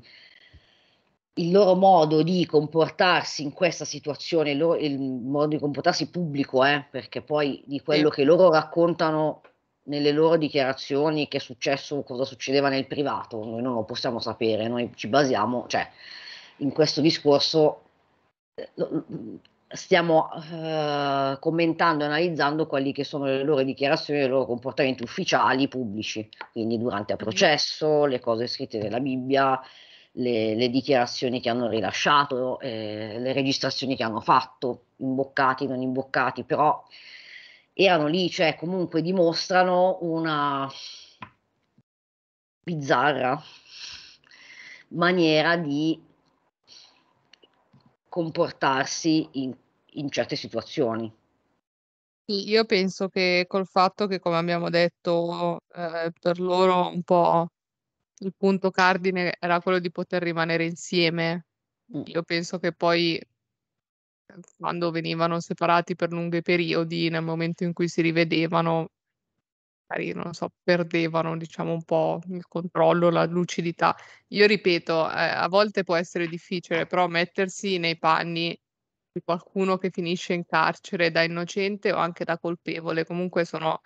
il loro modo di comportarsi in questa situazione, il, loro, il modo di comportarsi pubblico, eh, perché poi di quello sì. che loro raccontano nelle loro dichiarazioni che è successo, cosa succedeva nel privato, noi non lo possiamo sapere, noi ci basiamo, cioè in questo discorso eh, stiamo eh, commentando e analizzando quelli che sono le loro dichiarazioni, i loro comportamenti ufficiali pubblici, quindi durante il mm-hmm. processo, le cose scritte nella Bibbia, le, le dichiarazioni che hanno rilasciato, eh, le registrazioni che hanno fatto, imboccati, non imboccati, però erano lì, cioè comunque dimostrano una bizzarra maniera di comportarsi in, in certe situazioni. io penso che col fatto che, come abbiamo detto, eh, per loro un po' il punto cardine era quello di poter rimanere insieme. Mm. Io penso che poi Ehm, quando venivano separati per lunghi periodi, nel momento in cui si rivedevano, magari, non so, perdevano, diciamo, un po' il controllo, la lucidità. Io ripeto, eh, a volte può essere difficile, però mettersi nei panni di qualcuno che finisce in carcere da innocente o anche da colpevole, comunque sono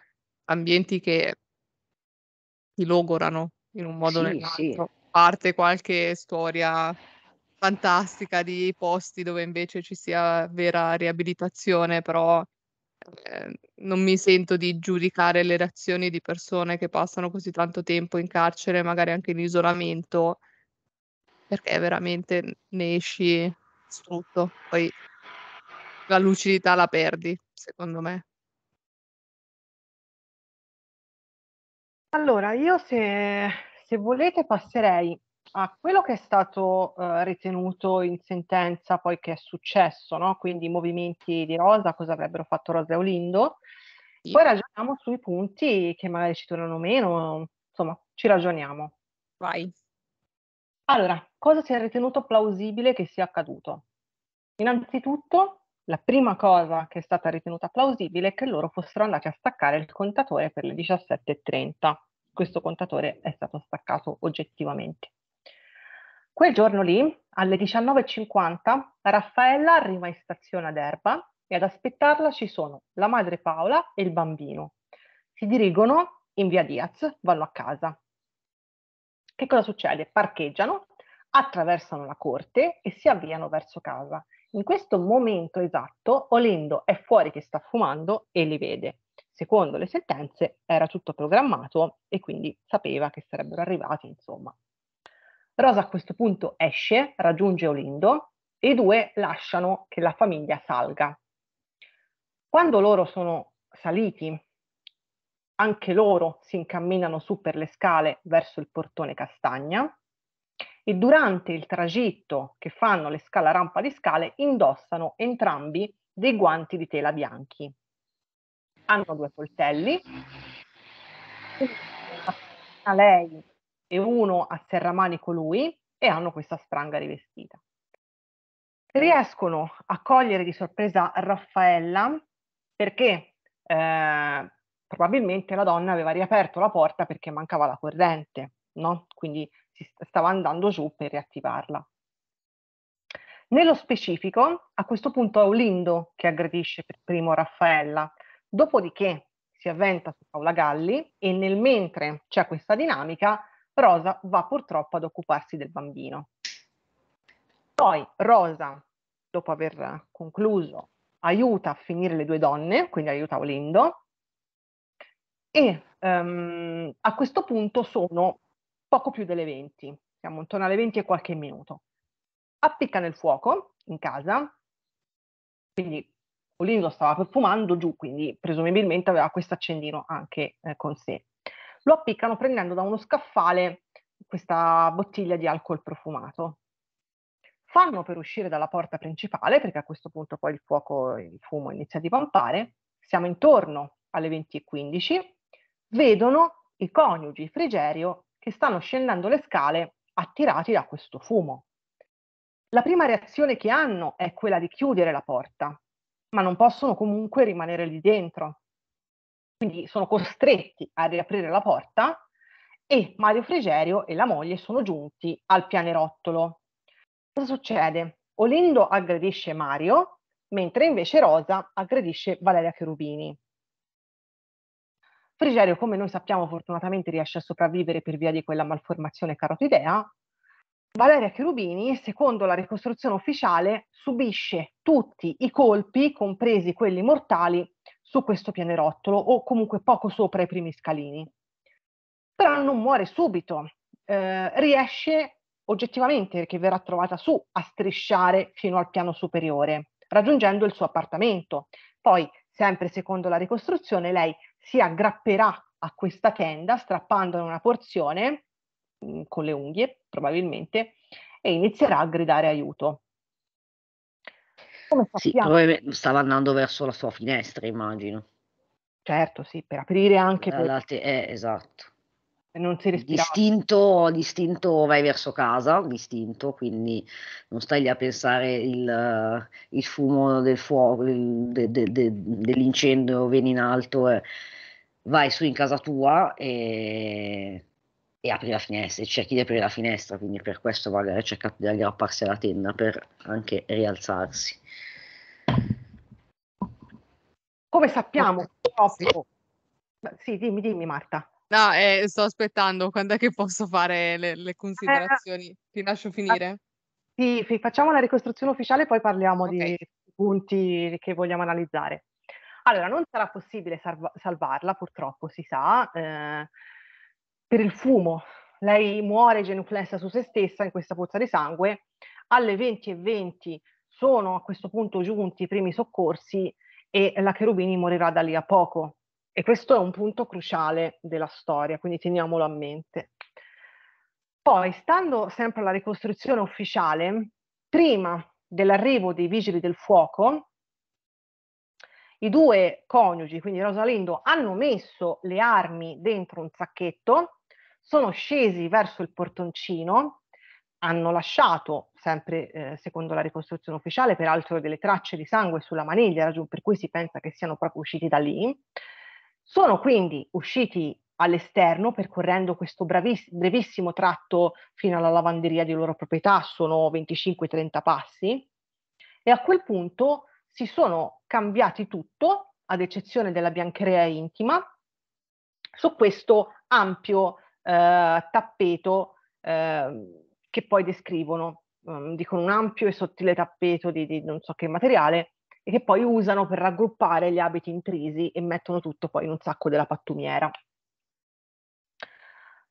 ambienti che ti logorano in un modo o nell'altro. Sì. Parte qualche storia fantastica di posti dove invece ci sia vera riabilitazione, però eh, non mi sento di giudicare le reazioni di persone che passano così tanto tempo in carcere, magari anche in isolamento, perché veramente ne esci distrutto, poi la lucidità la perdi, secondo me. Allora, io se, se volete passerei a quello che è stato eh, ritenuto in sentenza poi che è successo, no? quindi i movimenti di Rosa, cosa avrebbero fatto Rosa e Olindo. Sì. Poi ragioniamo sui punti che magari ci tornano meno, insomma, ci ragioniamo. Vai. Allora, cosa si è ritenuto plausibile che sia accaduto? Innanzitutto, la prima cosa che è stata ritenuta plausibile è che loro fossero andati a staccare il contatore per le 17.30. Questo contatore è stato staccato oggettivamente. Quel giorno lì, alle 19.50, Raffaella arriva in stazione ad Erba e ad aspettarla ci sono la madre Paola e il bambino. Si dirigono in via Diaz, vanno a casa. Che cosa succede? Parcheggiano, attraversano la corte e si avviano verso casa. In questo momento esatto, Olendo è fuori che sta fumando e li vede. Secondo le sentenze era tutto programmato e quindi sapeva che sarebbero arrivati, insomma, Rosa a questo punto esce, raggiunge Olindo e i due lasciano che la famiglia salga. Quando loro sono saliti, anche loro si incamminano su per le scale verso il portone castagna e durante il tragitto che fanno le scala rampa di scale indossano entrambi dei guanti di tela bianchi. Hanno due coltelli, a lei e uno a serramanico lui e hanno questa spranga rivestita. Riescono a cogliere di sorpresa Raffaella perché eh, probabilmente la donna aveva riaperto la porta perché mancava la corrente, no? quindi si stava andando giù per riattivarla. Nello specifico, a questo punto è Olindo che aggredisce per primo Raffaella, dopodiché si avventa su Paola Galli e nel mentre c'è questa dinamica, Rosa va purtroppo ad occuparsi del bambino. Poi Rosa, dopo aver concluso, aiuta a finire le due donne, quindi aiuta Olindo, e um, a questo punto sono poco più delle 20, siamo intorno alle 20 e qualche minuto. Appicca nel fuoco in casa, quindi Olindo stava perfumando giù, quindi presumibilmente aveva questo accendino anche eh, con sé lo appiccano prendendo da uno scaffale questa bottiglia di alcol profumato. Fanno per uscire dalla porta principale, perché a questo punto poi il fuoco, il fumo inizia a divampare, siamo intorno alle 20.15, vedono i coniugi Frigerio che stanno scendendo le scale attirati da questo fumo. La prima reazione che hanno è quella di chiudere la porta, ma non possono comunque rimanere lì dentro. Quindi sono costretti a riaprire la porta e Mario Frigerio e la moglie sono giunti al pianerottolo. Cosa succede? Olindo aggredisce Mario, mentre invece Rosa aggredisce Valeria Cherubini. Frigerio, come noi sappiamo, fortunatamente riesce a sopravvivere per via di quella malformazione carotidea. Valeria Cherubini, secondo la ricostruzione ufficiale, subisce tutti i colpi, compresi quelli mortali, su questo pianerottolo o comunque poco sopra i primi scalini. Però non muore subito, eh, riesce oggettivamente, perché verrà trovata su, a strisciare fino al piano superiore, raggiungendo il suo appartamento. Poi, sempre secondo la ricostruzione, lei si aggrapperà a questa tenda, strappandone una porzione mm, con le unghie, probabilmente, e inizierà a gridare aiuto. Come sappiamo. Sì, stava andando verso la sua finestra, immagino. Certo, sì, per aprire anche... Per... eh, esatto. Non si Distinto, distinto vai verso casa, distinto, quindi non stai lì a pensare il, eh, il fumo del fuoco, de, de, de, dell'incendio viene in alto, eh. vai su in casa tua e e apri la finestra, e cerchi di aprire la finestra, quindi per questo Wagner ha cercato di aggrapparsi alla tenda per anche rialzarsi. Come sappiamo, purtroppo. Sì, dimmi, dimmi Marta. No, eh, sto aspettando, quando è che posso fare le, le considerazioni? Eh, Ti lascio finire? Sì, facciamo la ricostruzione ufficiale e poi parliamo okay. di punti che vogliamo analizzare. Allora, non sarà possibile salv- salvarla, purtroppo si sa. Eh, per il fumo. Lei muore genuflessa su se stessa in questa pozza di sangue. Alle 20.20 20 sono a questo punto giunti i primi soccorsi e la Cherubini morirà da lì a poco. E questo è un punto cruciale della storia, quindi teniamolo a mente. Poi, stando sempre alla ricostruzione ufficiale, prima dell'arrivo dei vigili del fuoco, i due coniugi, quindi Rosalindo, hanno messo le armi dentro un sacchetto sono scesi verso il portoncino, hanno lasciato, sempre eh, secondo la ricostruzione ufficiale, peraltro delle tracce di sangue sulla maniglia, ragion per cui si pensa che siano proprio usciti da lì. Sono quindi usciti all'esterno, percorrendo questo breviss- brevissimo tratto fino alla lavanderia di loro proprietà, sono 25-30 passi, e a quel punto si sono cambiati tutto, ad eccezione della biancheria intima, su questo ampio eh, tappeto eh, che poi descrivono, um, dicono un ampio e sottile tappeto di, di, non so che materiale e che poi usano per raggruppare gli abiti intrisi e mettono tutto poi in un sacco della pattumiera.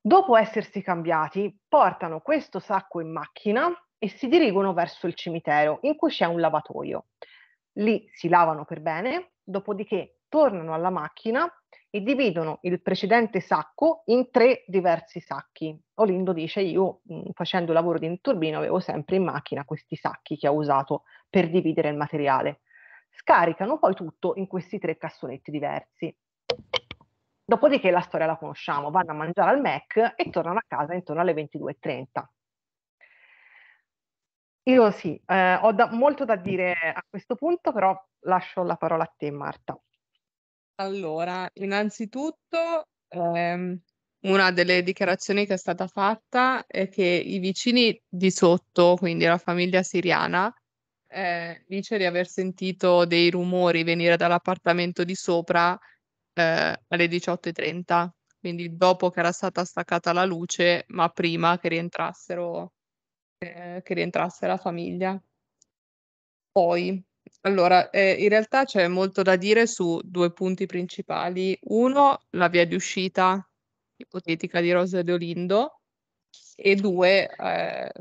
Dopo essersi cambiati, portano questo sacco in macchina e si dirigono verso il cimitero in cui c'è un lavatoio. Lì si lavano per bene, dopodiché tornano alla macchina e dividono il precedente sacco in tre diversi sacchi. Olindo dice io mh, mm, facendo il lavoro di turbino avevo sempre in macchina questi sacchi che ho usato per dividere il materiale. Scaricano poi tutto in questi tre cassonetti diversi. Dopodiché la storia la conosciamo, vanno a mangiare al Mac e tornano a casa intorno alle 22.30. Io sì, eh, ho da, molto da dire a questo punto, però lascio la parola a te Marta. Allora, innanzitutto, ehm, una delle dichiarazioni che è stata fatta è che i vicini di sotto, quindi la famiglia siriana, eh, dice di aver sentito dei rumori venire dall'appartamento di sopra eh, alle 18.30, quindi dopo che era stata staccata la luce, ma prima che rientrassero eh, che rientrasse la famiglia. Poi allora, eh, in realtà c'è molto da dire su due punti principali. Uno, la via di uscita ipotetica di Rosa De Olindo e due, eh,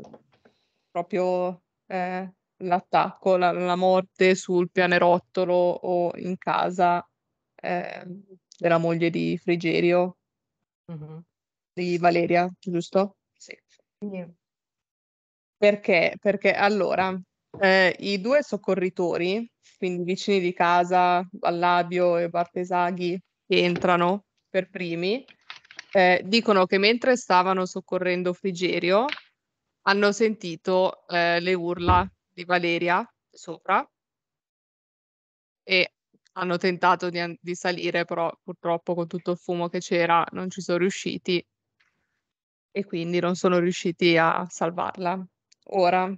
proprio eh, l'attacco, la, la, morte sul pianerottolo o in casa ehm, della moglie di Frigerio, mm-hmm. di Valeria, giusto? Sì. Yeah. Perché? Perché allora eh, I due soccorritori, quindi vicini di casa, Ballabio e Bartesaghi, che entrano per primi, eh, dicono che mentre stavano soccorrendo Frigerio hanno sentito eh, le urla di Valeria sopra e hanno tentato di, di, salire, però purtroppo con tutto il fumo che c'era non ci sono riusciti e quindi non sono riusciti a salvarla. Ora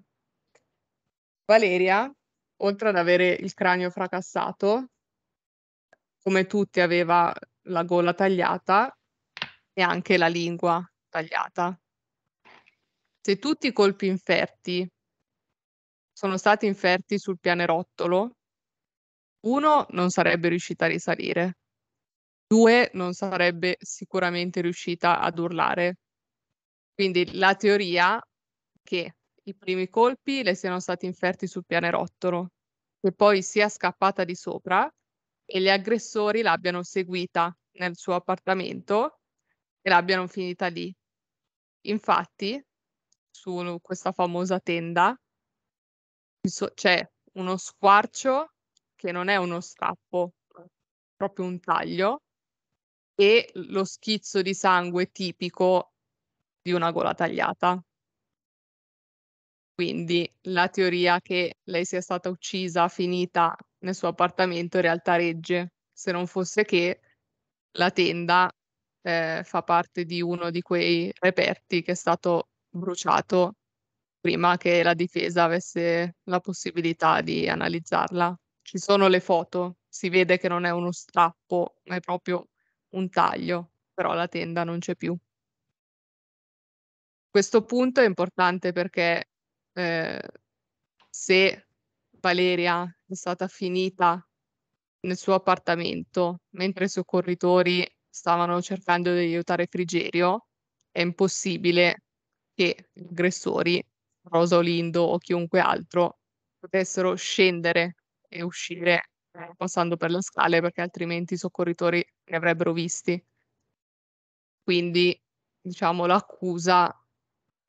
Valeria, oltre ad avere il cranio fracassato, come tutti aveva la gola tagliata e anche la lingua tagliata. Se tutti i colpi inferti sono stati inferti sul pianerottolo, uno non sarebbe riuscita a risalire, due non sarebbe sicuramente riuscita ad urlare. Quindi la teoria che i primi colpi le siano stati inferti sul pianerottolo, che poi sia scappata di sopra e gli aggressori l'abbiano seguita nel suo appartamento e l'abbiano finita lì. Infatti, su questa famosa tenda c'è uno squarcio che non è uno strappo, è proprio un taglio e lo schizzo di sangue tipico di una gola tagliata. Quindi la teoria che lei sia stata uccisa, finita nel suo appartamento, in realtà regge, se non fosse che la tenda eh, fa parte di uno di quei reperti che è stato bruciato prima che la difesa avesse la possibilità di analizzarla. Ci sono le foto, si vede che non è uno strappo, ma è proprio un taglio, però la tenda non c'è più. Questo punto è importante perché eh, se Valeria è stata finita nel suo appartamento mentre i soccorritori stavano cercando di aiutare Frigerio, è impossibile che gli aggressori, Rosa Olindo o chiunque altro, potessero scendere e uscire eh, passando per le scale perché altrimenti i soccorritori li avrebbero visti. Quindi, diciamo, l'accusa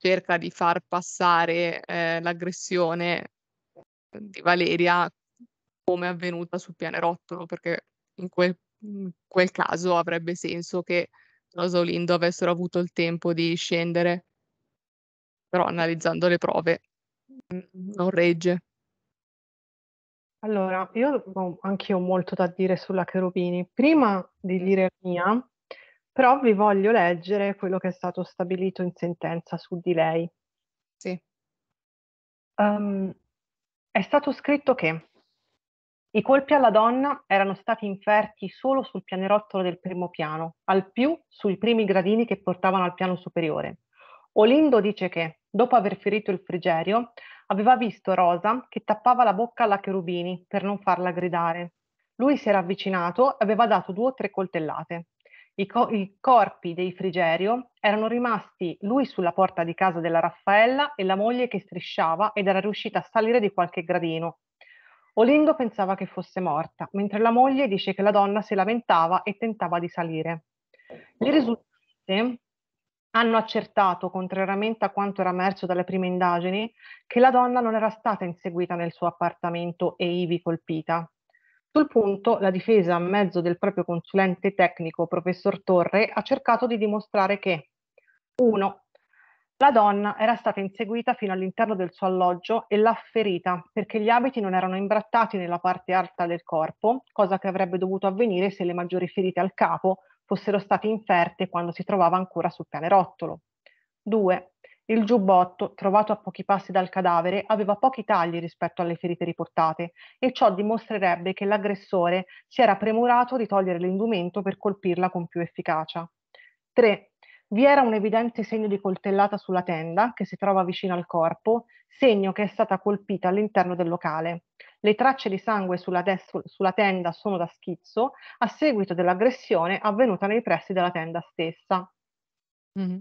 cerca di far passare eh, l'aggressione eh, di Valeria come avvenuta sul Pianerottolo, perché in quel, in quel caso avrebbe senso che Rosalindo avessero avuto il tempo di scendere, però analizzando le prove mm, non regge. Allora, io ho anche molto da dire sulla Cherubini. Prima di dire la mia, però vi voglio leggere quello che è stato stabilito in sentenza su di lei. Sì. Um, è stato scritto che i colpi alla donna erano stati inferti solo sul pianerottolo del primo piano, al più sui primi gradini che portavano al piano superiore. Olindo dice che, dopo aver ferito il frigerio, aveva visto Rosa che tappava la bocca alla Cherubini per non farla gridare. Lui si era avvicinato e aveva dato due o tre coltellate. I, co- I corpi dei Frigerio erano rimasti lui sulla porta di casa della Raffaella e la moglie che strisciava ed era riuscita a salire di qualche gradino. Olindo pensava che fosse morta, mentre la moglie dice che la donna si lamentava e tentava di salire. Le risultanze hanno accertato, contrariamente a quanto era emerso dalle prime indagini, che la donna non era stata inseguita nel suo appartamento e ivi colpita. Sul punto, la difesa, a mezzo del proprio consulente tecnico, professor Torre, ha cercato di dimostrare che 1. La donna era stata inseguita fino all'interno del suo alloggio e l'ha ferita perché gli abiti non erano imbrattati nella parte alta del corpo, cosa che avrebbe dovuto avvenire se le maggiori ferite al capo fossero state inferte quando si trovava ancora sul pianerottolo. 2. Il giubbotto, trovato a pochi passi dal cadavere, aveva pochi tagli rispetto alle ferite riportate e ciò dimostrerebbe che l'aggressore si era premurato di togliere l'indumento per colpirla con più efficacia. 3. Vi era un evidente segno di coltellata sulla tenda che si trova vicino al corpo, segno che è stata colpita all'interno del locale. Le tracce di sangue sulla, te- sulla tenda sono da schizzo a seguito dell'aggressione avvenuta nei pressi della tenda stessa. Mm-hmm.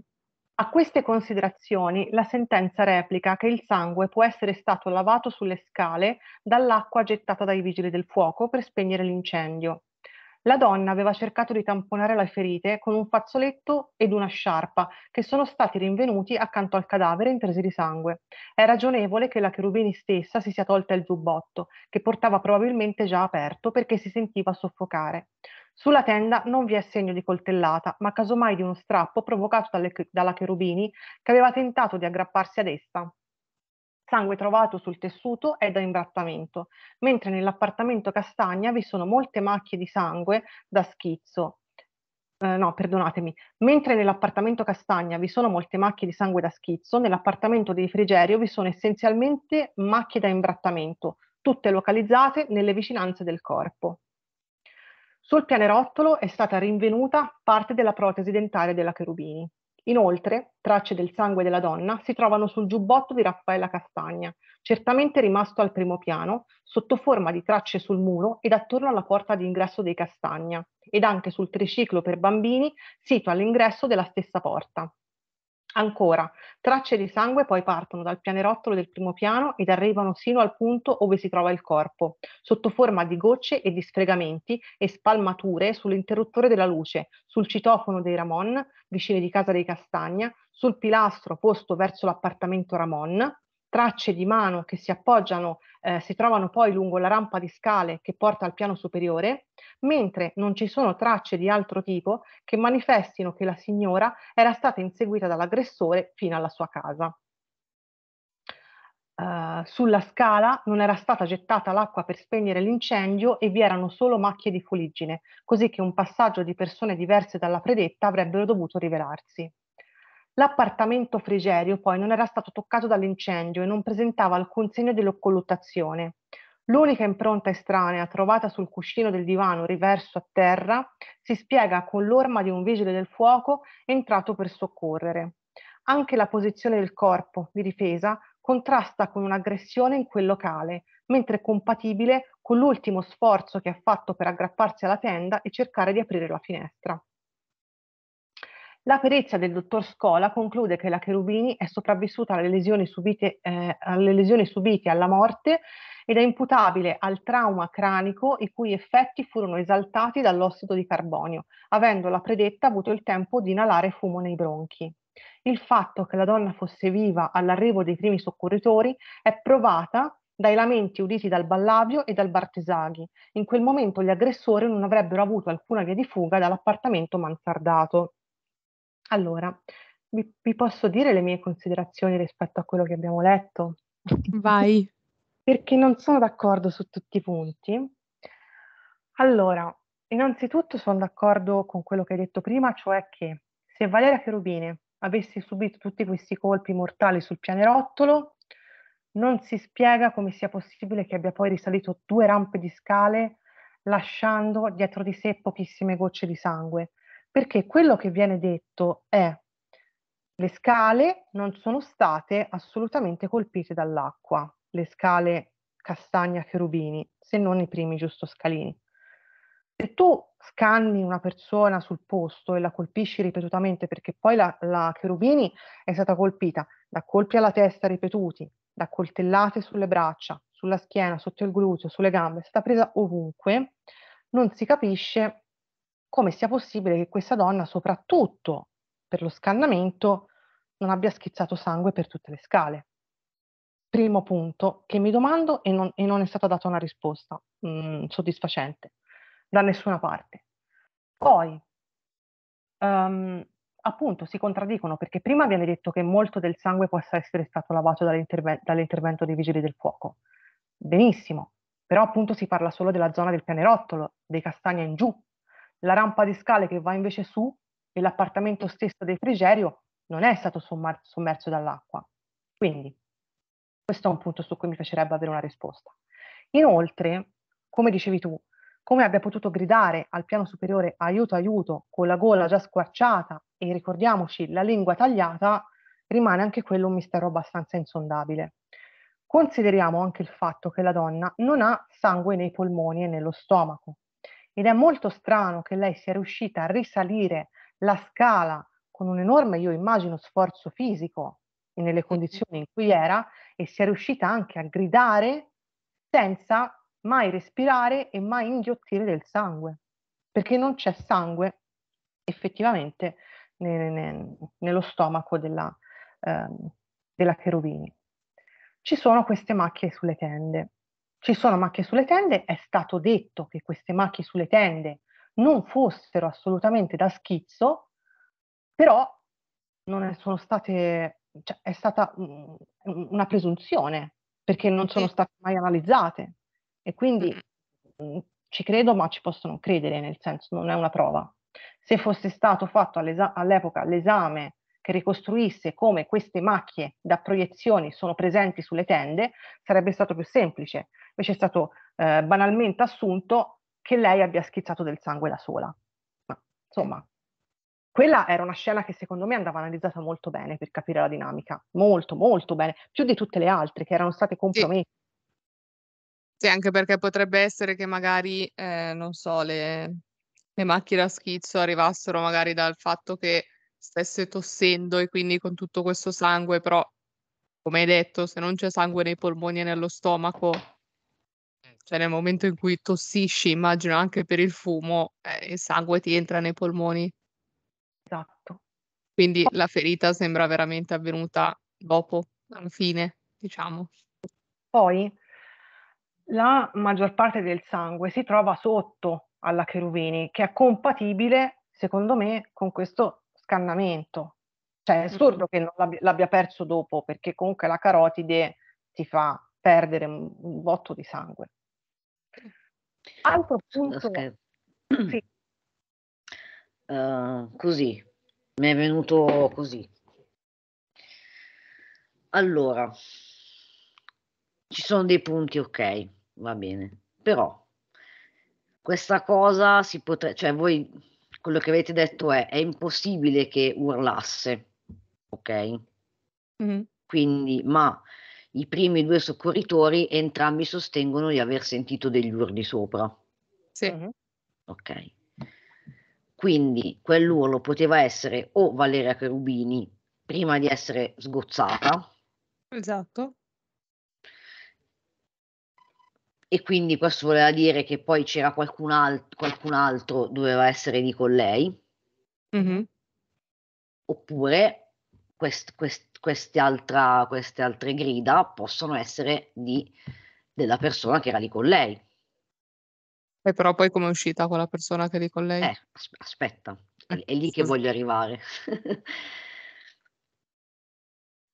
A queste considerazioni la sentenza replica che il sangue può essere stato lavato sulle scale dall'acqua gettata dai vigili del fuoco per spegnere l'incendio. La donna aveva cercato di tamponare le ferite con un fazzoletto ed una sciarpa che sono stati rinvenuti accanto al cadavere intrisi di sangue. È ragionevole che la Cherubini stessa si sia tolta il giubbotto, che portava probabilmente già aperto perché si sentiva soffocare. Sulla tenda non vi è segno di coltellata, ma casomai di uno strappo provocato dalle, dalla Cherubini che aveva tentato di aggrapparsi ad essa. Sangue trovato sul tessuto è da imbrattamento, mentre nell'appartamento Castagna vi sono molte macchie di sangue da schizzo. Eh, no, perdonatemi. Mentre nell'appartamento Castagna vi sono molte macchie di sangue da schizzo, nell'appartamento di Frigerio vi sono essenzialmente macchie da imbrattamento, tutte localizzate nelle vicinanze del corpo. Sul pianerottolo è stata rinvenuta parte della protesi dentaria della Cherubini. Inoltre, tracce del sangue della donna si trovano sul giubbotto di Raffaella Castagna, certamente rimasto al primo piano, sotto forma di tracce sul muro ed attorno alla porta d'ingresso dei Castagna, ed anche sul triciclo per bambini sito all'ingresso della stessa porta. Ancora, tracce di sangue poi partono dal pianerottolo del primo piano ed arrivano sino al punto dove si trova il corpo, sotto forma di gocce e di sfregamenti e spalmature sull'interruttore della luce, sul citofono dei Ramon, vicini di casa dei Castagna, sul pilastro posto verso l'appartamento Ramon, tracce di mano che si appoggiano, eh, si trovano poi lungo la rampa di scale che porta al piano superiore, mentre non ci sono tracce di altro tipo che manifestino che la signora era stata inseguita dall'aggressore fino alla sua casa. Uh, sulla scala non era stata gettata l'acqua per spegnere l'incendio e vi erano solo macchie di fuliggine, così che un passaggio di persone diverse dalla predetta avrebbero dovuto rivelarsi. L'appartamento frigerio poi non era stato toccato dall'incendio e non presentava alcun segno di colluttazione. L'unica impronta estranea trovata sul cuscino del divano riverso a terra si spiega con l'orma di un vigile del fuoco entrato per soccorrere. Anche la posizione del corpo di difesa contrasta con un'aggressione in quel locale, mentre è compatibile con l'ultimo sforzo che ha fatto per aggrapparsi alla tenda e cercare di aprire la finestra. La perizia del dottor Scola conclude che la Cherubini è sopravvissuta alle lesioni, subite, eh, alle lesioni subite alla morte ed è imputabile al trauma cranico i cui effetti furono esaltati dall'ossido di carbonio, avendo la predetta avuto il tempo di inalare fumo nei bronchi. Il fatto che la donna fosse viva all'arrivo dei primi soccorritori è provata dai lamenti uditi dal Ballavio e dal Bartesaghi. In quel momento gli aggressori non avrebbero avuto alcuna via di fuga dall'appartamento mansardato. Allora, vi, vi posso dire le mie considerazioni rispetto a quello che abbiamo letto? Vai. Perché non sono d'accordo su tutti i punti. Allora, innanzitutto sono d'accordo con quello che hai detto prima, cioè che se Valeria Cherubine avesse subito tutti questi colpi mortali sul pianerottolo, non si spiega come sia possibile che abbia poi risalito due rampe di scale lasciando dietro di sé pochissime gocce di sangue perché quello che viene detto è le scale non sono state assolutamente colpite dall'acqua, le scale castagna cherubini, se non i primi giusto scalini. Se tu scanni una persona sul posto e la colpisci ripetutamente, perché poi la, la cherubini è stata colpita da colpi alla testa ripetuti, da coltellate sulle braccia, sulla schiena, sotto il gluteo, sulle gambe, è stata presa ovunque, non si capisce come sia possibile che questa donna, soprattutto per lo scannamento, non abbia schizzato sangue per tutte le scale. Primo punto che mi domando e non, e non è stata data una risposta mh, mm, soddisfacente da nessuna parte. Poi, um, appunto, si contraddicono perché prima viene detto che molto del sangue possa essere stato lavato dall'interve- dall'intervento dei vigili del fuoco. Benissimo, però appunto si parla solo della zona del pianerottolo, dei castagni in giù, la rampa di scale che va invece su e l'appartamento stesso del frigerio non è stato sommar- sommerso dall'acqua. Quindi questo è un punto su cui mi piacerebbe avere una risposta. Inoltre, come dicevi tu, come abbia potuto gridare al piano superiore aiuto aiuto con la gola già squarciata e ricordiamoci la lingua tagliata, rimane anche quello un mistero abbastanza insondabile. Consideriamo anche il fatto che la donna non ha sangue nei polmoni e nello stomaco, ed è molto strano che lei sia riuscita a risalire la scala con un enorme, io immagino, sforzo fisico e nelle condizioni in cui era e sia riuscita anche a gridare senza mai respirare e mai inghiottire del sangue, perché non c'è sangue effettivamente ne, ne, nello stomaco della, eh, della Cherubini. Ci sono queste macchie sulle tende ci sono macchie sulle tende, è stato detto che queste macchie sulle tende non fossero assolutamente da schizzo, però non è, sono state, cioè, è stata mm, mm, una presunzione, perché non sono state mai analizzate. E quindi mm, ci credo, ma ci possono credere, nel senso non è una prova. Se fosse stato fatto all'epoca l'esame che ricostruisse come queste macchie da proiezioni sono presenti sulle tende, sarebbe stato più semplice invece è stato eh, banalmente assunto che lei abbia schizzato del sangue da sola. Ma, insomma, quella era una scena che secondo me andava analizzata molto bene per capire la dinamica, molto, molto bene, più di tutte le altre che erano state compromesse. Sì, sì anche perché potrebbe essere che magari, eh, non so, le, le macchine a schizzo arrivassero magari dal fatto che stesse tossendo e quindi con tutto questo sangue, però come hai detto, se non c'è sangue nei polmoni e nello stomaco, cioè nel momento in cui tossisci, immagino anche per il fumo, eh, il sangue ti entra nei polmoni. Esatto. Quindi la ferita sembra veramente avvenuta dopo, alla fine, diciamo. Poi la maggior parte del sangue si trova sotto alla cherubini, che è compatibile, secondo me, con questo scannamento. Cioè è assurdo che non l'abbia, l'abbia perso dopo, perché comunque la carotide ti fa perdere un, un botto di sangue. Altro punto. Sì. Uh, così, mi è venuto così. Allora, ci sono dei punti, ok, va bene, però questa cosa si potrebbe, cioè voi quello che avete detto è, è impossibile che urlasse, ok? Mm-hmm. Quindi, ma i primi due soccorritori entrambi sostengono di aver sentito degli urli sopra. Sì. Ok. Quindi quell'urlo poteva essere o Valeria Cherubini prima di essere sgozzata. Esatto. E quindi questo voleva dire che poi c'era qualcun, alt- qualcun altro, doveva essere lì con lei. Mm-hmm. Oppure quest- quest- queste, altra, queste altre grida possono essere di, della persona che era lì con lei. E però poi come è uscita quella persona che è lì con lei? Eh, aspetta, è, è lì eh, che voglio arrivare.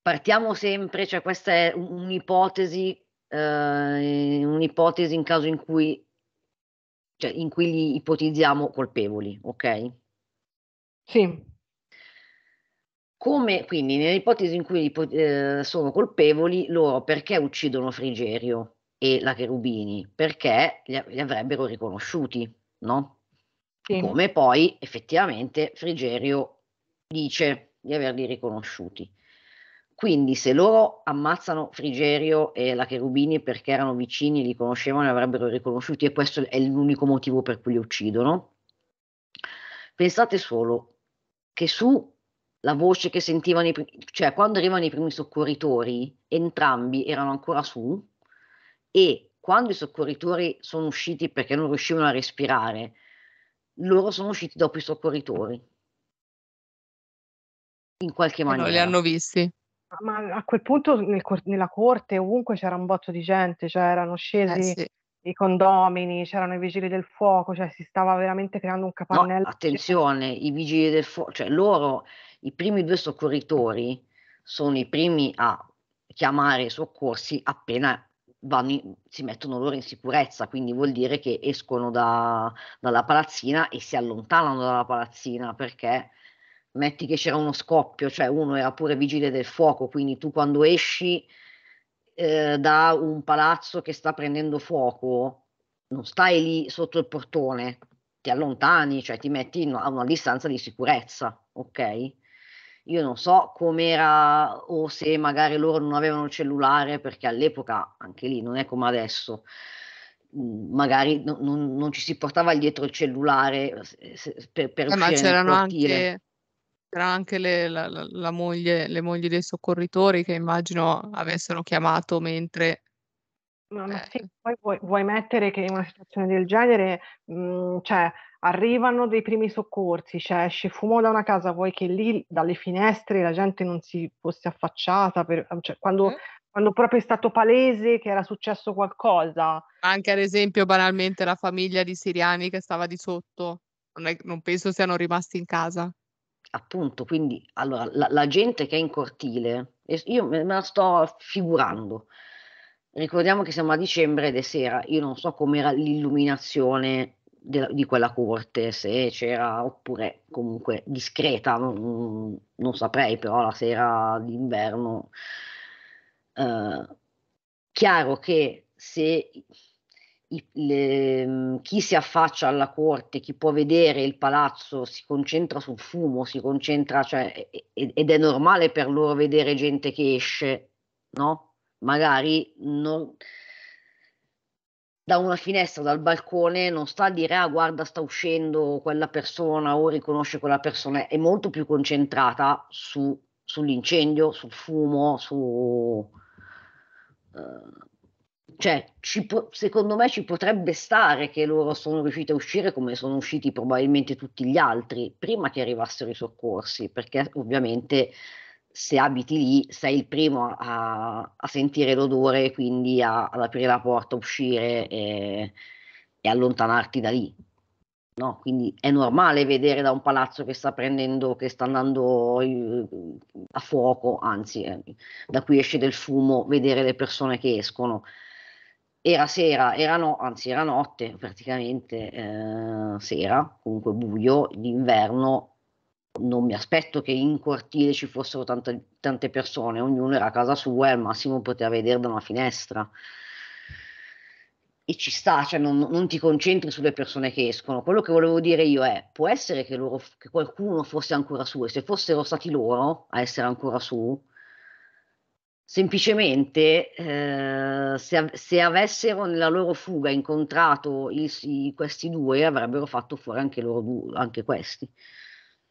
Partiamo sempre, cioè questa è un'ipotesi, eh, un'ipotesi in caso in cui, cioè in cui li ipotizziamo colpevoli, ok? Sì. Come quindi nell'ipotesi in cui eh, sono colpevoli loro perché uccidono Frigerio e la Cherubini? Perché li, li avrebbero riconosciuti, no? Sì. Come poi effettivamente Frigerio dice di averli riconosciuti. Quindi se loro ammazzano Frigerio e la Cherubini perché erano vicini, li conoscevano e avrebbero riconosciuti e questo è l'unico motivo per cui li uccidono, pensate solo che su la voce che sentivano, i primi, cioè quando arrivano i primi soccorritori, entrambi erano ancora su e quando i soccorritori sono usciti perché non riuscivano a respirare, loro sono usciti dopo i soccorritori. In qualche maniera. Non li hanno visti. Ma a quel punto nel, nella corte ovunque c'era un botto di gente, cioè erano eh, scesi eh sì. i condomini, c'erano i vigili del fuoco, cioè si stava veramente creando un capannello. No, attenzione, i vigili del fuoco, cioè loro i primi due soccorritori sono i primi a chiamare i soccorsi appena in, si mettono loro in sicurezza, quindi vuol dire che escono da, dalla palazzina e si allontanano dalla palazzina perché metti che c'era uno scoppio, cioè uno era pure vigile del fuoco, quindi tu quando esci eh, da un palazzo che sta prendendo fuoco, non stai lì sotto il portone, ti allontani, cioè ti metti a una distanza di sicurezza, ok? Io non so com'era o se magari loro non avevano cellulare, perché all'epoca anche lì non è come adesso. Mhmm, magari no, non, non, ci si portava dietro il cellulare per, per eh, ma c'erano anche, c'erano anche le, la, la moglie, le mogli dei soccorritori che immagino avessero chiamato mentre ma, ma sì, eh. poi vuoi, vuoi, mettere che in una situazione del genere, mh, mhmm, cioè, arrivano dei primi soccorsi, cioè, esce fumo da una casa, vuoi che lì dalle finestre la gente non si fosse affacciata, per, cioè, quando, mm. quando, proprio è stato palese che era successo qualcosa. Anche ad esempio banalmente la famiglia di siriani che stava di sotto, non, è, non penso siano rimasti in casa. Appunto, quindi allora, la, la gente che è in cortile, io me la sto figurando ricordiamo che siamo a dicembre ed è sera, io non so com'era l'illuminazione de, di quella corte, se c'era oppure comunque discreta, non, non saprei, però la sera d'inverno, eh, chiaro che se i, le, chi si affaccia alla corte, chi può vedere il palazzo, si concentra sul fumo, si concentra, cioè, ed è normale per loro vedere gente che esce, no? magari non, da una finestra, dal balcone, non sta a dire ah guarda sta uscendo quella persona o riconosce quella persona, è molto più concentrata su, sull'incendio, sul fumo, su... Eh, cioè, po- secondo me ci potrebbe stare che loro sono riusciti a uscire come sono usciti probabilmente tutti gli altri prima che arrivassero i soccorsi, perché ovviamente se abiti lì sei il primo a, a sentire l'odore, quindi a, ad aprire la porta, uscire e, e, allontanarti da lì. No, quindi è normale vedere da un palazzo che sta prendendo, che sta andando eh, a fuoco, anzi, eh, da cui esce del fumo, vedere le persone che escono. Era sera, era no, anzi era notte praticamente, eh, sera, comunque buio, d'inverno, non mi aspetto che in cortile ci fossero tante, tante persone, ognuno era a casa sua e al massimo poteva vedere da una finestra. E ci sta, cioè non, non, ti concentri sulle persone che escono. Quello che volevo dire io è, può essere che, loro, che qualcuno fosse ancora su e se fossero stati loro a essere ancora su, semplicemente eh, se, se, avessero nella loro fuga incontrato il, i, questi due avrebbero fatto fuori anche, loro, anche questi.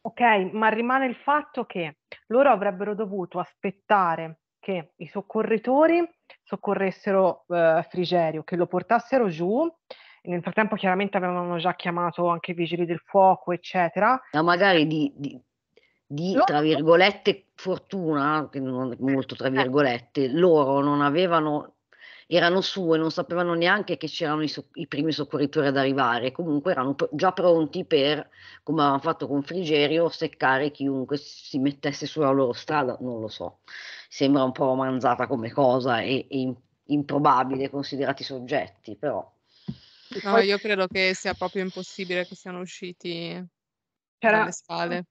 Ok, ma rimane il fatto che loro avrebbero dovuto aspettare che i soccorritori soccorressero eh, Frigerio, che lo portassero giù. Nel frattempo chiaramente avevano già chiamato anche i vigili del fuoco, eccetera. Ma magari di, di, di tra virgolette fortuna, che non molto tra eh. virgolette, loro non avevano erano su e non sapevano neanche che c'erano i, so- i primi soccorritori ad arrivare, comunque erano pr- già pronti per, come avevano fatto con Frigerio, seccare chiunque si mettesse sulla loro strada, non lo so, sembra un po' romanzata come cosa e, e in- improbabile considerati soggetti, però... No, Poi... io credo che sia proprio impossibile che siano usciti C'era... dalle sale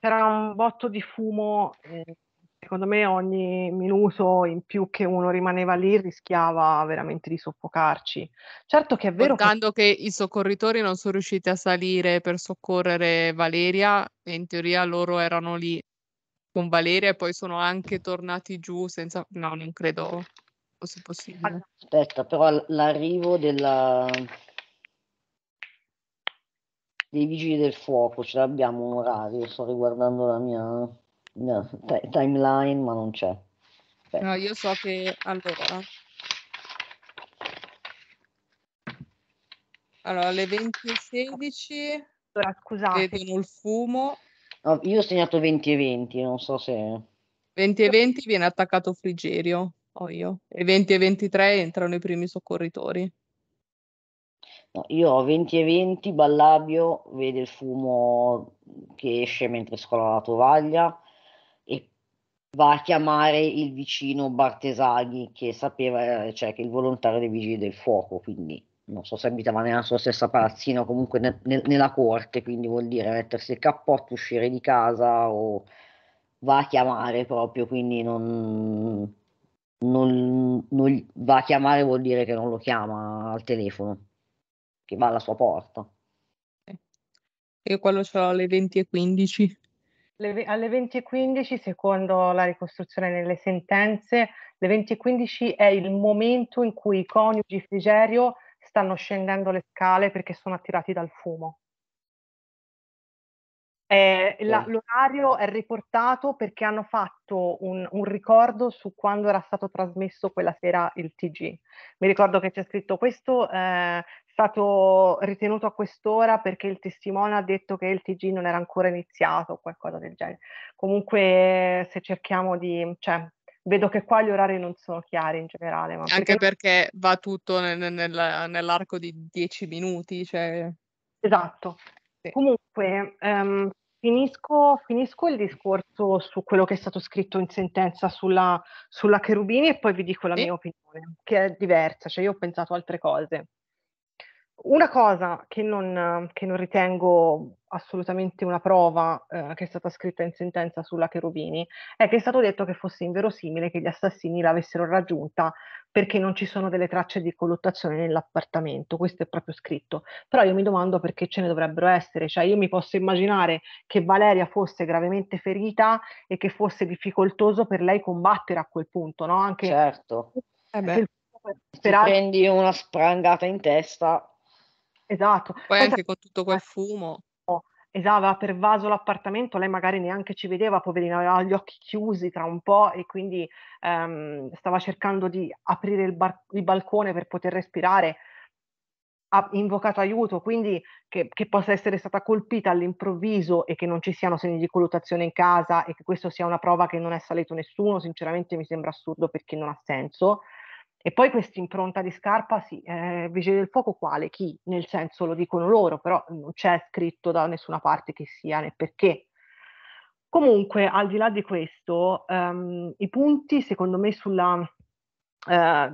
c'era un botto di fumo eh, secondo me ogni minuto in più che uno rimaneva lì rischiava veramente di soffocarci. Certo che è vero... Contando che... che i soccorritori non sono riusciti a salire per soccorrere Valeria, e in teoria loro erano lì con Valeria e poi sono anche tornati giù senza... No, non credo fosse possibile. Aspetta, però l'arrivo della... dei vigili del fuoco, ce l'abbiamo un orario, sto riguardando la mia No, timeline, ma non c'è. Beh. No, io so che allora. Allora, alle 20.16 allora, scusate. vedono il fumo. No, io ho segnato 20 e 20, non so se... 20 e 20 viene attaccato Frigerio, ho io. E 20 e 23 entrano i primi soccorritori. No, io ho 20 e 20, Ballabio vede il fumo che esce mentre scola la tovaglia, va a chiamare il vicino Bartesaghi che sapeva, eh, cioè che il volontario dei vigili del fuoco, quindi non so se abitava nella sua stessa palazzina o comunque ne, ne, nella corte, quindi vuol dire mettersi il cappotto, uscire di casa o va a chiamare proprio, quindi non, non, non, va a chiamare vuol dire che non lo chiama al telefono, che va alla sua porta. e quello ce l'ho alle 20 e 15. Le, alle 20.15, secondo la ricostruzione nelle sentenze, le 20.15 è il momento in cui i coniugi Frigerio stanno scendendo le scale perché sono attirati dal fumo. Eh, la, l'orario è riportato perché hanno fatto un, un, ricordo su quando era stato trasmesso quella sera il TG. Mi ricordo che c'è scritto questo eh, stato ritenuto a quest'ora perché il testimone ha detto che il TG non era ancora iniziato, o qualcosa del genere. Comunque, se cerchiamo di. Cioè, vedo che qua gli orari non sono chiari in generale. Anche perché, perché va tutto nel, nel, nell'arco di dieci minuti. Cioè... Esatto. Sì. Comun- Dunque, ehm, finisco, finisco, il discorso su quello che è stato scritto in sentenza sulla, sulla Cherubini e poi vi dico la sì. mia opinione, che è diversa, cioè io ho pensato altre cose. Una cosa che non, che non ritengo assolutamente una prova eh, che è stata scritta in sentenza sulla Cherubini è che è stato detto che fosse inverosimile che gli assassini l'avessero raggiunta perché non ci sono delle tracce di colluttazione nell'appartamento, questo è proprio scritto. Però io mi domando perché ce ne dovrebbero essere, cioè io mi posso immaginare che Valeria fosse gravemente ferita e che fosse difficoltoso per lei combattere a quel punto, no? Anche certo. Eh, eh beh. Se prendi una sprangata in testa, Esatto. Poi, Poi anche con tutto quel fumo. Esatto, aveva pervaso l'appartamento, lei magari neanche ci vedeva, poverina, aveva gli occhi chiusi tra un po' e quindi um, stava cercando di aprire il, bar- il, balcone per poter respirare, ha invocato aiuto, quindi che, che possa essere stata colpita all'improvviso e che non ci siano segni di colutazione in casa e che questo sia una prova che non è salito nessuno, sinceramente mi sembra assurdo perché non ha senso. E poi questa impronta di scarpa, sì, eh, vigile del fuoco quale? Chi? Nel senso lo dicono loro, però non c'è scritto da nessuna parte che sia né perché. Comunque, al di là di questo, ehm, i punti secondo me sulla, eh,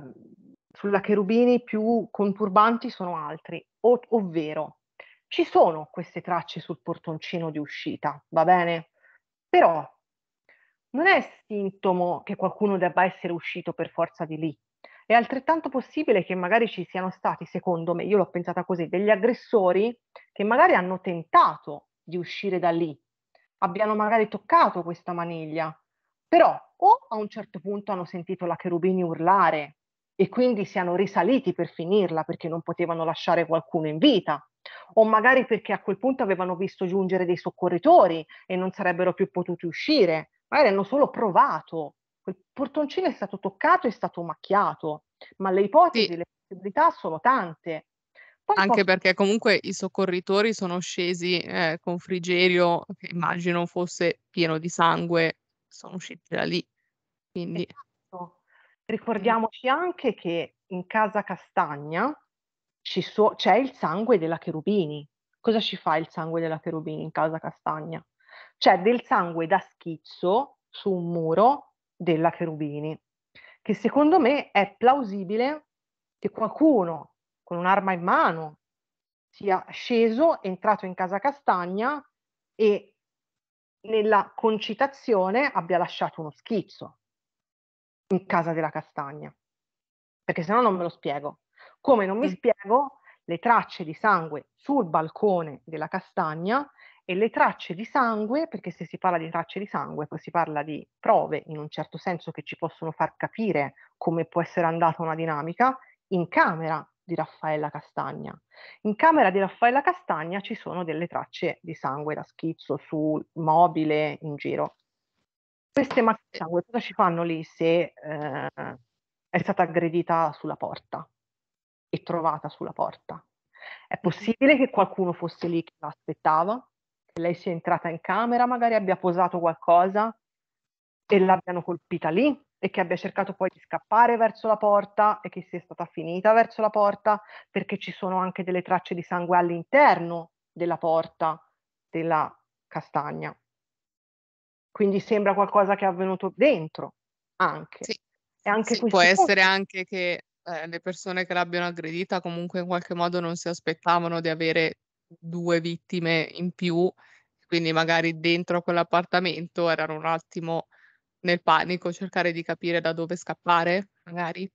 sulla Cherubini più conturbanti sono altri, o- ovvero ci sono queste tracce sul portoncino di uscita, va bene? Però non è sintomo che qualcuno debba essere uscito per forza di lì, è altrettanto possibile che magari ci siano stati, secondo me, io l'ho pensata così, degli aggressori che magari hanno tentato di uscire da lì, abbiano magari toccato questa maniglia, però o a un certo punto hanno sentito la Cherubini urlare e quindi siano risaliti per finirla perché non potevano lasciare qualcuno in vita, o magari perché a quel punto avevano visto giungere dei soccorritori e non sarebbero più potuti uscire, magari hanno solo provato quel portoncino è stato toccato, è stato macchiato, ma le ipotesi, sì. le possibilità sono tante. Poi Anche posso... perché comunque i soccorritori sono scesi eh, con Frigerio, che immagino fosse pieno di sangue, sono usciti da lì. Quindi... Esatto. Ricordiamoci anche che in casa Castagna so- c'è il sangue della Cherubini. Cosa ci fa il sangue della Cherubini in casa Castagna? C'è del sangue da schizzo su un muro della Cherubini, che secondo me è plausibile che qualcuno con un'arma in mano sia sceso, entrato in casa Castagna e nella concitazione abbia lasciato uno schizzo in casa della Castagna, perché se no non me lo spiego. Come non mi mm. spiego le tracce di sangue sul balcone della Castagna e le tracce di sangue, perché se si parla di tracce di sangue, poi si parla di prove in un certo senso che ci possono far capire come può essere andata una dinamica, in camera di Raffaella Castagna. In camera di Raffaella Castagna ci sono delle tracce di sangue da schizzo sul mobile in giro. Queste macchie di sangue cosa ci fanno lì se eh, è stata aggredita sulla porta e trovata sulla porta? È possibile che qualcuno fosse lì che l'aspettava? lei sia entrata in camera, magari abbia posato qualcosa e l'abbiano colpita lì e che abbia cercato poi di scappare verso la porta e che sia stata finita verso la porta perché ci sono anche delle tracce di sangue all'interno della porta della castagna. Quindi sembra qualcosa che è avvenuto dentro anche. Sì. E anche sì, può essere anche che eh, le persone che l'abbiano aggredita comunque in qualche modo non si aspettavano di avere due vittime in più, quindi magari dentro quell'appartamento erano un attimo nel panico, cercare di capire da dove scappare, magari.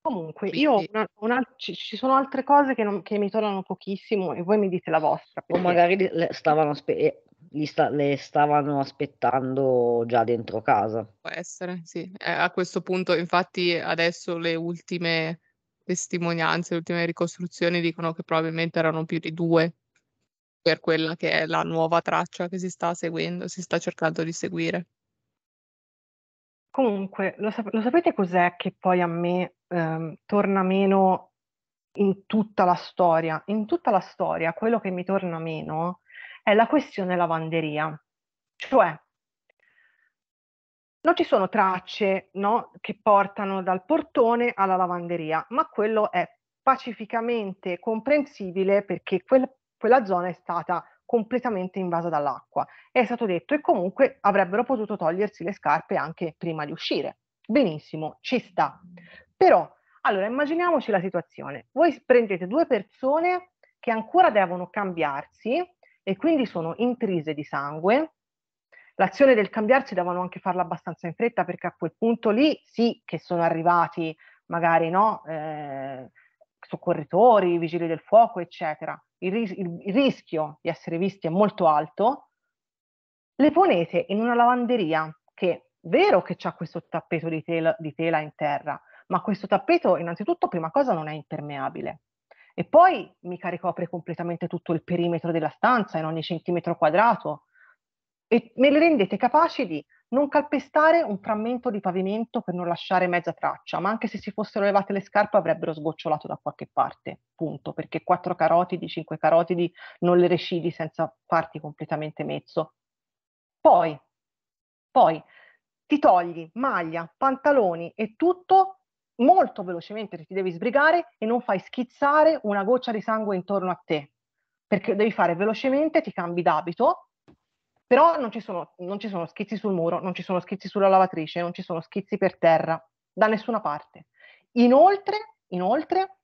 Comunque, Quindi. io una, una, ci, ci, sono altre cose che, non, che, mi tornano pochissimo e voi mi dite la vostra. Perché... O magari le stavano, spe- eh, sta- le stavano, aspettando già dentro casa. Può essere, sì. Eh, a questo punto, infatti, adesso le ultime testimonianze, le ultime ricostruzioni dicono che probabilmente erano più di due per quella che è la nuova traccia che si sta seguendo, si sta cercando di seguire. Comunque, lo, sap- lo sapete cos'è che poi a me ehm, torna meno in tutta la storia? In tutta la storia quello che mi torna meno è la questione lavanderia. Cioè, non ci sono tracce no, che portano dal portone alla lavanderia, ma quello è pacificamente comprensibile perché quel quella zona è stata completamente invasa dall'acqua. È stato detto e comunque avrebbero potuto togliersi le scarpe anche prima di uscire. Benissimo, ci sta. Però, allora, immaginiamoci la situazione. Voi prendete due persone che ancora devono cambiarsi e quindi sono intrise di sangue. L'azione del cambiarsi devono anche farla abbastanza in fretta perché a quel punto lì sì che sono arrivati magari no, eh, soccorritori, vigili del fuoco, eccetera, il, ris- il rischio di essere visti è molto alto, le ponete in una lavanderia che è vero che c'è questo tappeto di tela, di tela in terra, ma questo tappeto innanzitutto prima cosa non è impermeabile e poi mica ricopre completamente tutto il perimetro della stanza in ogni centimetro quadrato e me le rendete capaci di non calpestare un frammento di pavimento per non lasciare mezza traccia, ma anche se si fossero levate le scarpe avrebbero sgocciolato da qualche parte, punto, perché quattro carotidi, cinque carotidi non le recidi senza farti completamente mezzo. Poi, poi ti togli maglia, pantaloni e tutto molto velocemente, ti devi sbrigare e non fai schizzare una goccia di sangue intorno a te, perché devi fare velocemente, ti cambi d'abito però non ci, sono, non ci sono schizzi sul muro, non ci sono schizzi sulla lavatrice, non ci sono schizzi per terra, da nessuna parte. Inoltre, inoltre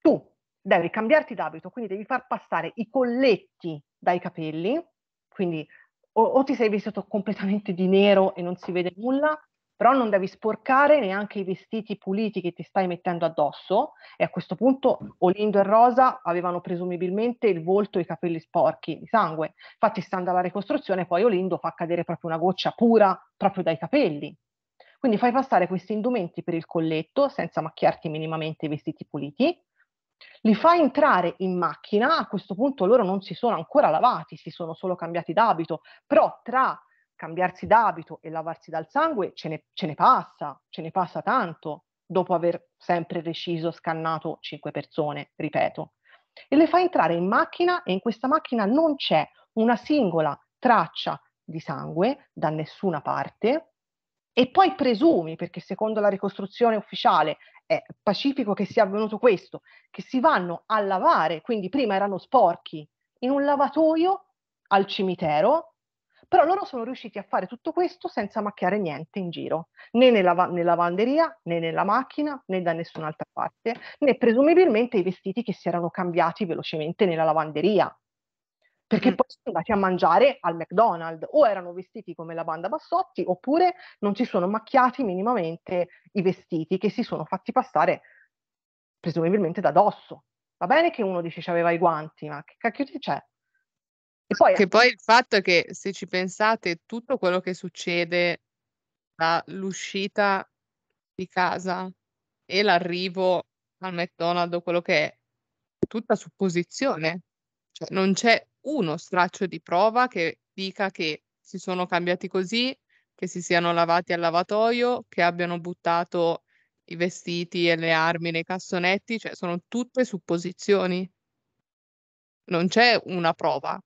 tu devi cambiarti d'abito, quindi devi far passare i colletti dai capelli, quindi o, o ti sei vestito completamente di nero e non si vede nulla, però non devi sporcare neanche i vestiti puliti che ti stai mettendo addosso e a questo punto Olindo e Rosa avevano presumibilmente il volto e i capelli sporchi di sangue. Infatti stando alla ricostruzione poi Olindo fa cadere proprio una goccia pura proprio dai capelli. Quindi fai passare questi indumenti per il colletto senza macchiarti minimamente i vestiti puliti, li fai entrare in macchina, a questo punto loro non si sono ancora lavati, si sono solo cambiati d'abito, però tra cambiarsi d'abito e lavarsi dal sangue ce ne, ce ne passa, ce ne passa tanto dopo aver sempre reciso, scannato cinque persone, ripeto. E le fa entrare in macchina e in questa macchina non c'è una singola traccia di sangue da nessuna parte e poi presumi, perché secondo la ricostruzione ufficiale è pacifico che sia avvenuto questo, che si vanno a lavare, quindi prima erano sporchi, in un lavatoio al cimitero però loro sono riusciti a fare tutto questo senza macchiare niente in giro, né nella, nella lavanderia, né nella macchina, né da nessun'altra parte, né presumibilmente i vestiti che si erano cambiati velocemente nella lavanderia, perché mm. poi sono andati a mangiare al McDonald's o erano vestiti come la banda Bassotti oppure non si sono macchiati minimamente i vestiti che si sono fatti passare presumibilmente da dosso. Va bene che uno dice c'aveva i guanti, ma che cacchio c'è? E poi, che poi il fatto è che se ci pensate, tutto quello che succede dall'uscita di casa e l'arrivo al McDonald's quello che è, è tutta supposizione. Cioè, non c'è uno straccio di prova che dica che si sono cambiati così, che si siano lavati al lavatoio, che abbiano buttato i vestiti e le armi nei cassonetti, cioè sono tutte supposizioni. Non c'è una prova,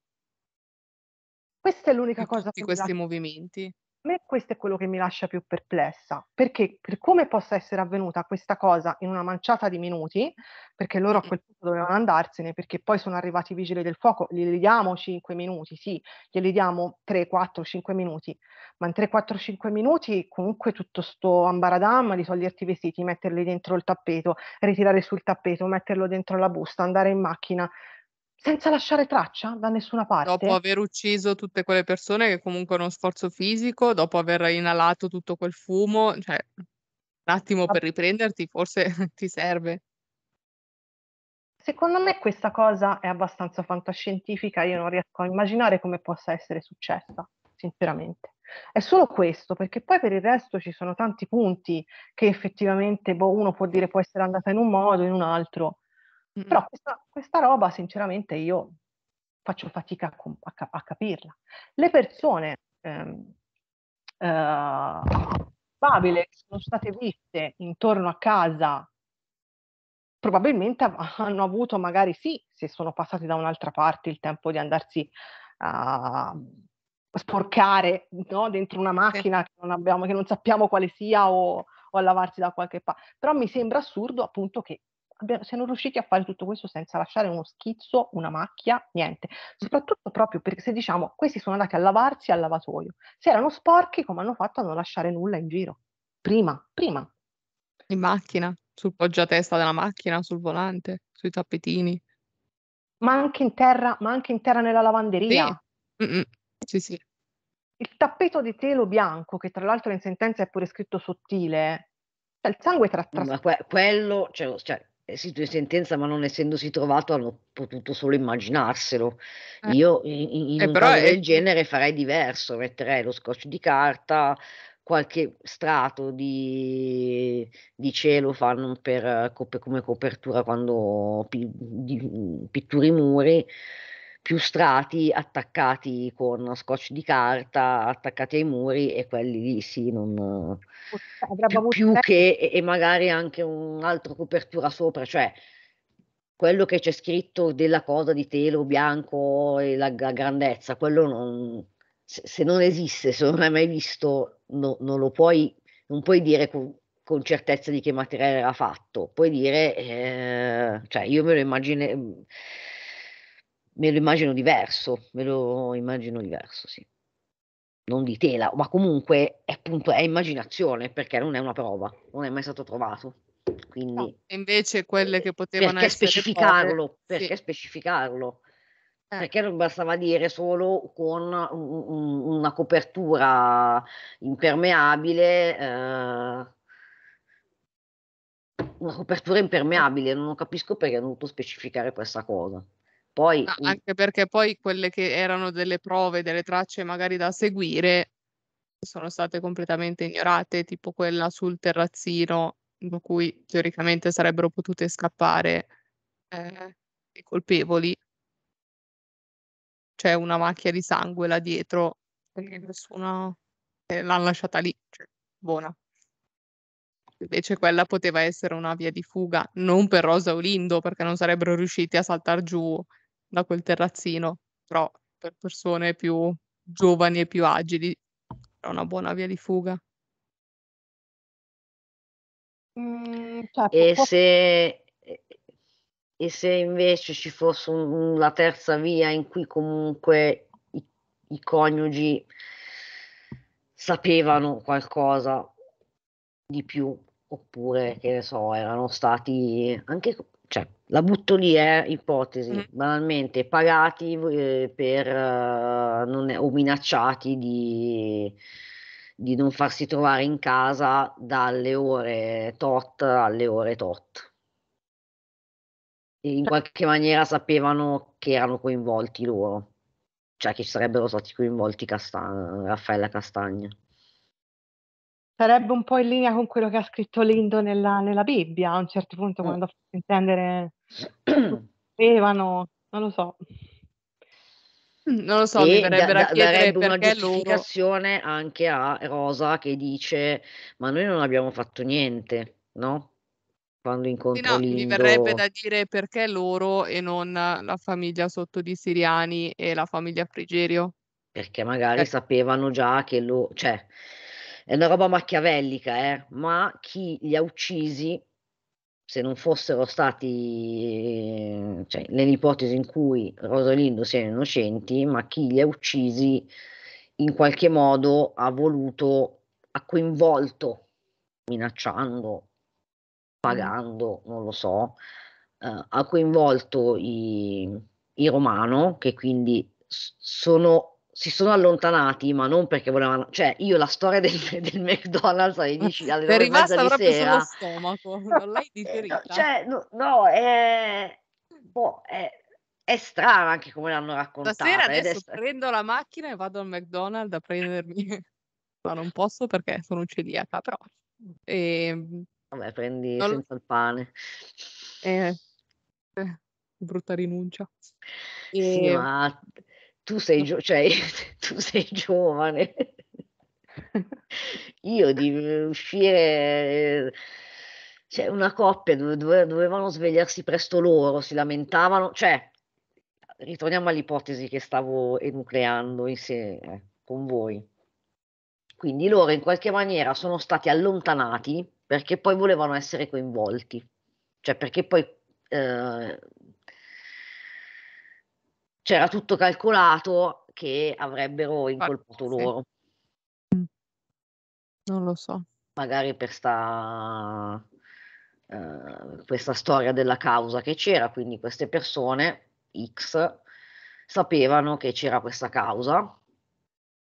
questa è l'unica cosa che questi lascia... movimenti. A me questo è quello che mi lascia più perplessa, perché per come possa essere avvenuta questa cosa in una manciata di minuti, perché loro a mm. quel punto dovevano andarsene, perché poi sono arrivati i vigili del fuoco, glieli diamo 5 minuti, sì, glieli diamo 3, 4, 5 minuti, ma in 3, 4, 5 minuti comunque tutto sto ambaradam di toglierti i vestiti, metterli dentro il tappeto, ritirare sul tappeto, metterlo dentro la busta, andare in macchina, senza lasciare traccia da nessuna parte. Dopo aver ucciso tutte quelle persone che comunque uno sforzo fisico, dopo aver inalato tutto quel fumo, cioè un attimo per riprenderti forse ti serve. Secondo me questa cosa è abbastanza fantascientifica, io non riesco a immaginare come possa essere successa, sinceramente. È solo questo, perché poi per il resto ci sono tanti punti che effettivamente boh, uno può dire può essere andata in un modo o in un altro mm Però questa, questa, roba, sinceramente, io faccio fatica a, a, a capirla. Le persone ehm, eh, sono state viste intorno a casa probabilmente hanno avuto magari sì, se sono passati da un'altra parte il tempo di andarsi a sporcare no? dentro una macchina che non, abbiamo, che non sappiamo quale sia o, o a lavarsi da qualche parte. Però mi sembra assurdo appunto che siano riusciti a fare tutto questo senza lasciare uno schizzo, una macchia, niente. Soprattutto proprio perché se diciamo questi sono andati a lavarsi al lavatoio, se erano sporchi come hanno fatto a non lasciare nulla in giro? Prima, prima. In macchina, sul poggiatesta della macchina, sul volante, sui tappetini. Ma anche in terra, ma anche in terra nella lavanderia. Sì, sì, sì. Il tappeto di telo bianco, che tra l'altro in sentenza è pure scritto sottile, eh, il sangue tra, tra... Ma que- quello, cioè, cioè, esito eh in sentenza, ma non essendosi trovato hanno potuto solo immaginarselo. Eh. Io in, in eh, un caso è... del genere farei diverso, metterei lo scotch di carta, qualche strato di, di cielo fanno per, come copertura quando pi, di, pitturi i muri più strati attaccati con scotch di carta, attaccati ai muri e quelli lì sì, non, cioè, più, più che e magari anche un'altra copertura sopra, cioè quello che c'è scritto della cosa di telo bianco e la, la grandezza, quello non, se, se, non esiste, se non l'hai mai visto, no, non lo puoi, non puoi dire con, con certezza di che materiale era fatto, puoi dire, eh, cioè io me lo immagino me lo immagino diverso, me lo immagino diverso, sì. Non di tela, ma comunque è, appunto, è immaginazione perché non è una prova, non è mai stato trovato. Quindi, no, invece quelle che potevano perché essere specificarlo, poche, perché sì. specificarlo? Eh. Perché non bastava dire solo con una copertura impermeabile, eh, una copertura impermeabile, non capisco perché è dovuto specificare questa cosa. Poi Ma ah, anche perché poi quelle che erano delle prove, delle tracce magari da seguire, sono state completamente ignorate, tipo quella sul terrazzino, in cui teoricamente sarebbero potute scappare eh, i colpevoli. C'è una macchia di sangue là dietro, e nessuno l'ha lasciata lì, cioè, buona. Invece quella poteva essere una via di fuga, non per Rosa Olindo, perché non sarebbero riusciti a saltare giù da quel terrazzino, però per persone più giovani e più agili è una buona via di fuga. Mm, cioè, e, se, e se invece ci fosse una terza via in cui comunque i, i coniugi sapevano qualcosa di più oppure che ne so erano stati anche la butto lì, eh, ipotesi, mm. banalmente, pagati eh, per, eh, non è, o minacciati di, di, non farsi trovare in casa dalle ore tot alle ore tot. E in cioè qualche maniera sapevano che erano coinvolti loro, cioè che sarebbero stati coinvolti Castagna, Raffaella Castagna. Sarebbe un po' in linea con quello che ha scritto Lindo nella, nella Bibbia, a un certo punto mm. quando ha fatto intendere sapevano, non lo so. Non lo so, e mi verrebbe da, da, darebbe una giustificazione loro... anche a Rosa che dice ma noi non abbiamo fatto niente, no? Quando incontro sì, no, Lindo... Mi verrebbe da dire perché loro e non la famiglia sotto di Siriani e la famiglia Frigerio. Perché magari eh. sapevano già che lo... Cioè, è una roba machiavellica, eh? ma chi li ha uccisi, se non fossero stati cioè, nell'ipotesi in cui Rosalindo siano innocenti, ma chi li ha uccisi in qualche modo ha voluto, ha coinvolto, minacciando, pagando, non lo so, eh, ha coinvolto i, i Romano, che quindi sono si sono allontanati, ma non perché volevano, cioè io la storia del, del McDonald's alle 10 alle è rimasta di proprio sullo stomaco, non l'hai eh, digerita. cioè, no, no è, boh, è, è strana anche come l'hanno raccontata. Stasera adesso è... prendo la macchina e vado al McDonald's a prendermi, ma non posso perché sono celiaca, però. E... Ehm, Vabbè, prendi non... senza il pane. Eh, eh, brutta rinuncia. E... Sì, ehm, ma tu sei, gio- cioè, tu sei giovane. Io di uscire, cioè una coppia dove dovevano svegliarsi presto loro, si lamentavano, cioè ritorniamo all'ipotesi che stavo enucleando insieme eh, con voi. Quindi loro in qualche maniera sono stati allontanati perché poi volevano essere coinvolti, cioè perché poi eh, c'era tutto calcolato che avrebbero incolpato ah, loro. Mm. Non lo so. Magari per sta, uh, questa storia della causa che c'era, quindi queste persone X sapevano che c'era questa causa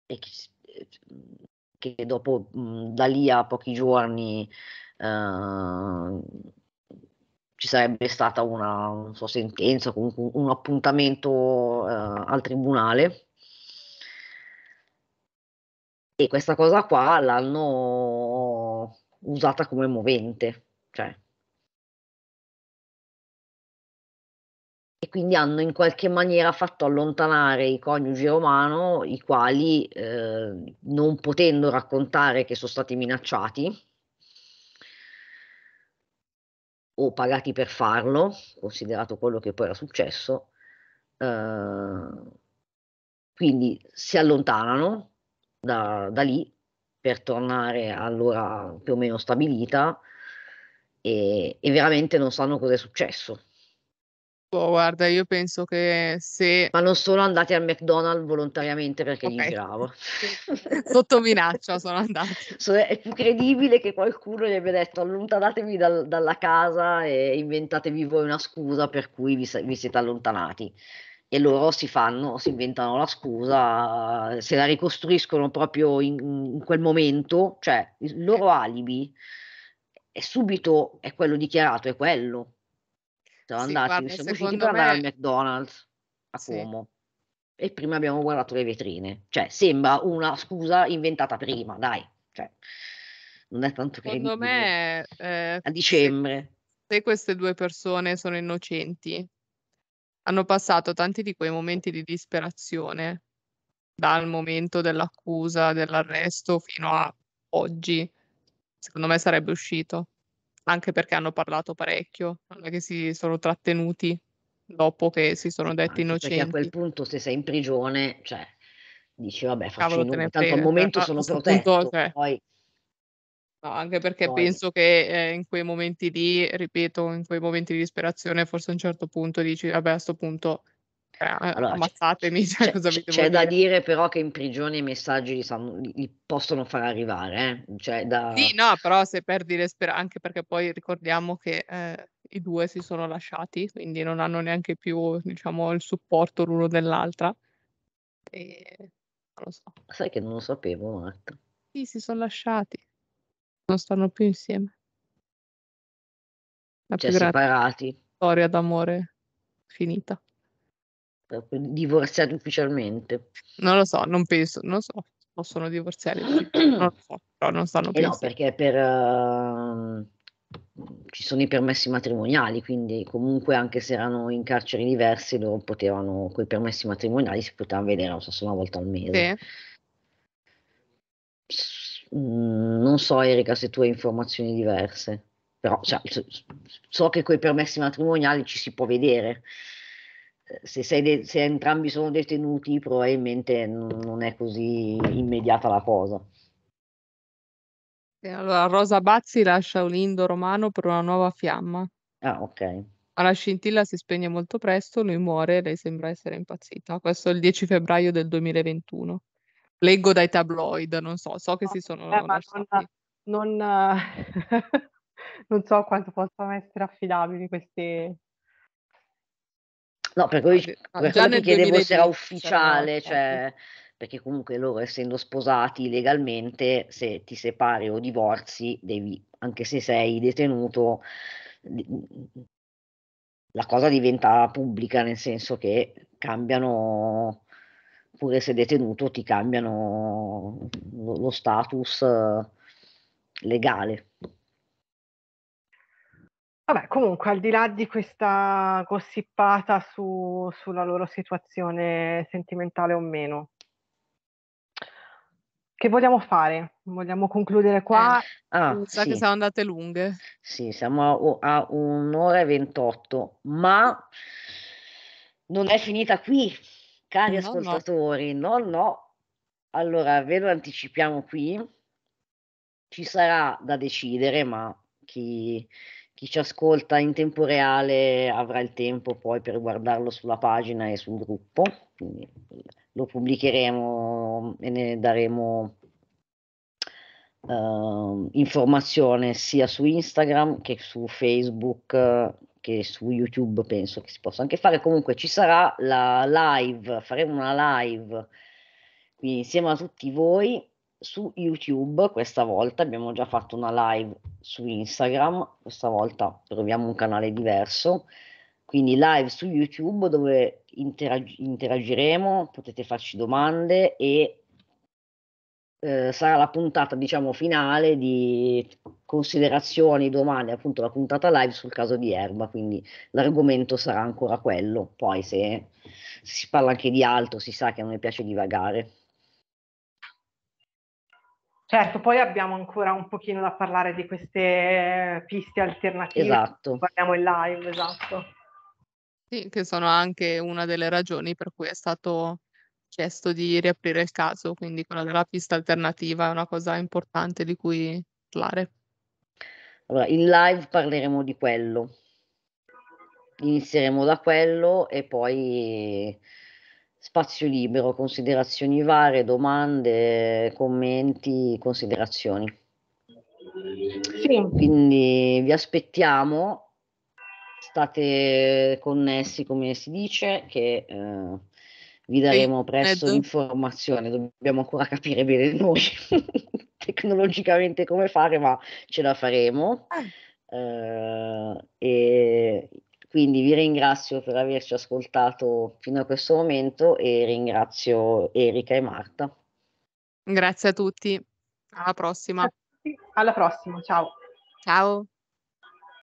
e che, che dopo mh, mm, da lì a pochi giorni uh, ci sarebbe stata una so, sentenza, comunque un appuntamento eh, al tribunale. E questa cosa qua l'hanno usata come movente, cioè. E quindi hanno in qualche maniera fatto allontanare i coniugi romano, i quali eh, non potendo raccontare che sono stati minacciati, o pagati per farlo, considerato quello che poi era successo, eh, quindi si allontanano da, da, lì per tornare all'ora più o meno stabilita e, e veramente non sanno cosa è successo Boh, guarda, io penso che se... Ma non sono andati al McDonald's volontariamente perché okay. gli gravo. Sotto minaccia sono andati. So, è più credibile che qualcuno gli abbia detto allontanatevi dal, dalla casa e inventatevi voi una scusa per cui vi, vi siete allontanati e loro si fanno, si inventano la scusa, se la ricostruiscono proprio in, in, quel momento, cioè il loro alibi è subito è quello dichiarato, è quello siamo certo, sì, andati, siamo usciti per andare al McDonald's a sì. Como e prima abbiamo guardato le vetrine. Cioè, sembra una scusa inventata prima, dai. Cioè, non è tanto che... Secondo me... Eh, a dicembre. Se, se queste due persone sono innocenti, hanno passato tanti di quei momenti di disperazione dal momento dell'accusa, dell'arresto fino a oggi, secondo me sarebbe uscito anche perché hanno parlato parecchio, non è che si sono trattenuti dopo che si sono detti innocenti. Perché a quel punto se sei in prigione, cioè, dici vabbè faccio Cavolo, un... tanto al momento sono protetto, punto, cioè... poi... No, anche perché poi... penso che eh, in quei momenti lì, ripeto, in quei momenti di disperazione, forse a un certo punto dici, vabbè, a questo punto eh, allora, ammazzatemi. Cioè, cosa c'è, c'è da dire però che in prigione i messaggi li, sanno, li possono far arrivare. Eh? Cioè, da... Sì, no, però se perdi le speranze, anche perché poi ricordiamo che eh, i due si sono lasciati, quindi non hanno neanche più diciamo, il supporto l'uno dell'altra. E... Non lo so. Sai che non lo sapevo, Marta. Sì, si sono lasciati. Non stanno più insieme. La cioè, separati. Storia d'amore finita proprio divorziati ufficialmente. Non lo so, non penso, non so, possono divorziare, non lo so, però non stanno eh no, perché per, uh, ci sono i permessi matrimoniali, quindi comunque anche se erano in carceri diverse, loro potevano, con i permessi matrimoniali si potevano vedere, non so, se una volta al mese. Sì. Mm, non so Erika se tu hai informazioni diverse, però cioè, so, so che con i permessi matrimoniali ci si può vedere, se, sei, se, entrambi sono detenuti probabilmente non è così immediata la cosa. Allora, Rosa Bazzi lascia Olindo Romano per una nuova fiamma. Ah, ok. Ma la scintilla si spegne molto presto, lui muore e lei sembra essere impazzita. Questo è il 10 febbraio del 2021. Leggo dai tabloid, non so, so che no, si sono eh, non, non, non so quanto possano essere affidabili queste, No, ah, per quello, per quello chiedevo 2010, se era ufficiale, cioè, perché comunque loro essendo sposati legalmente, se ti separi o divorzi, devi, anche se sei detenuto, la cosa diventa pubblica, nel senso che cambiano, pure se detenuto, ti cambiano lo status eh, legale. Vabbè, comunque, al di là di questa gossipata su, sulla loro situazione sentimentale o meno, che vogliamo fare? Vogliamo concludere qua? Eh, ah, sì. che sono andate lunghe. Sì, siamo a, a un'ora e 28, ma non è finita qui, cari no, ascoltatori. No. no, no. Allora, ve lo anticipiamo qui. Ci sarà da decidere, ma chi chi ci ascolta in tempo reale avrà il tempo poi per guardarlo sulla pagina e sul gruppo, quindi lo pubblicheremo e ne daremo uh, informazione sia su Instagram che su Facebook che su YouTube, penso che si possa anche fare. Comunque ci sarà la live, faremo una live quindi insieme a tutti voi su YouTube questa volta, abbiamo già fatto una live su Instagram, questa volta proviamo un canale diverso, quindi live su YouTube dove interag- interagiremo, potete farci domande e eh, sarà la puntata diciamo finale di considerazioni, domande, appunto la puntata live sul caso di Erba, quindi l'argomento sarà ancora quello, poi se, se si parla anche di altro si sa che non mi piace divagare. Certo, poi abbiamo ancora un pochino da parlare di queste eh, piste alternative. Esatto. Parliamo in live, esatto. Sì, che sono anche una delle ragioni per cui è stato chiesto di riaprire il caso, quindi quella della pista alternativa è una cosa importante di cui parlare. Allora, in live parleremo di quello. Inizieremo da quello e poi Spazio libero, considerazioni varie, domande, commenti, considerazioni. Sì. Quindi vi aspettiamo, state connessi come si dice, che eh, vi daremo sì, presto ed. informazione, dobbiamo ancora capire bene noi tecnologicamente come fare, ma ce la faremo. Ah. Eh, e quindi vi ringrazio per averci ascoltato fino a questo momento e ringrazio Erika e Marta. Grazie a tutti, alla prossima. Alla prossima, ciao. Ciao.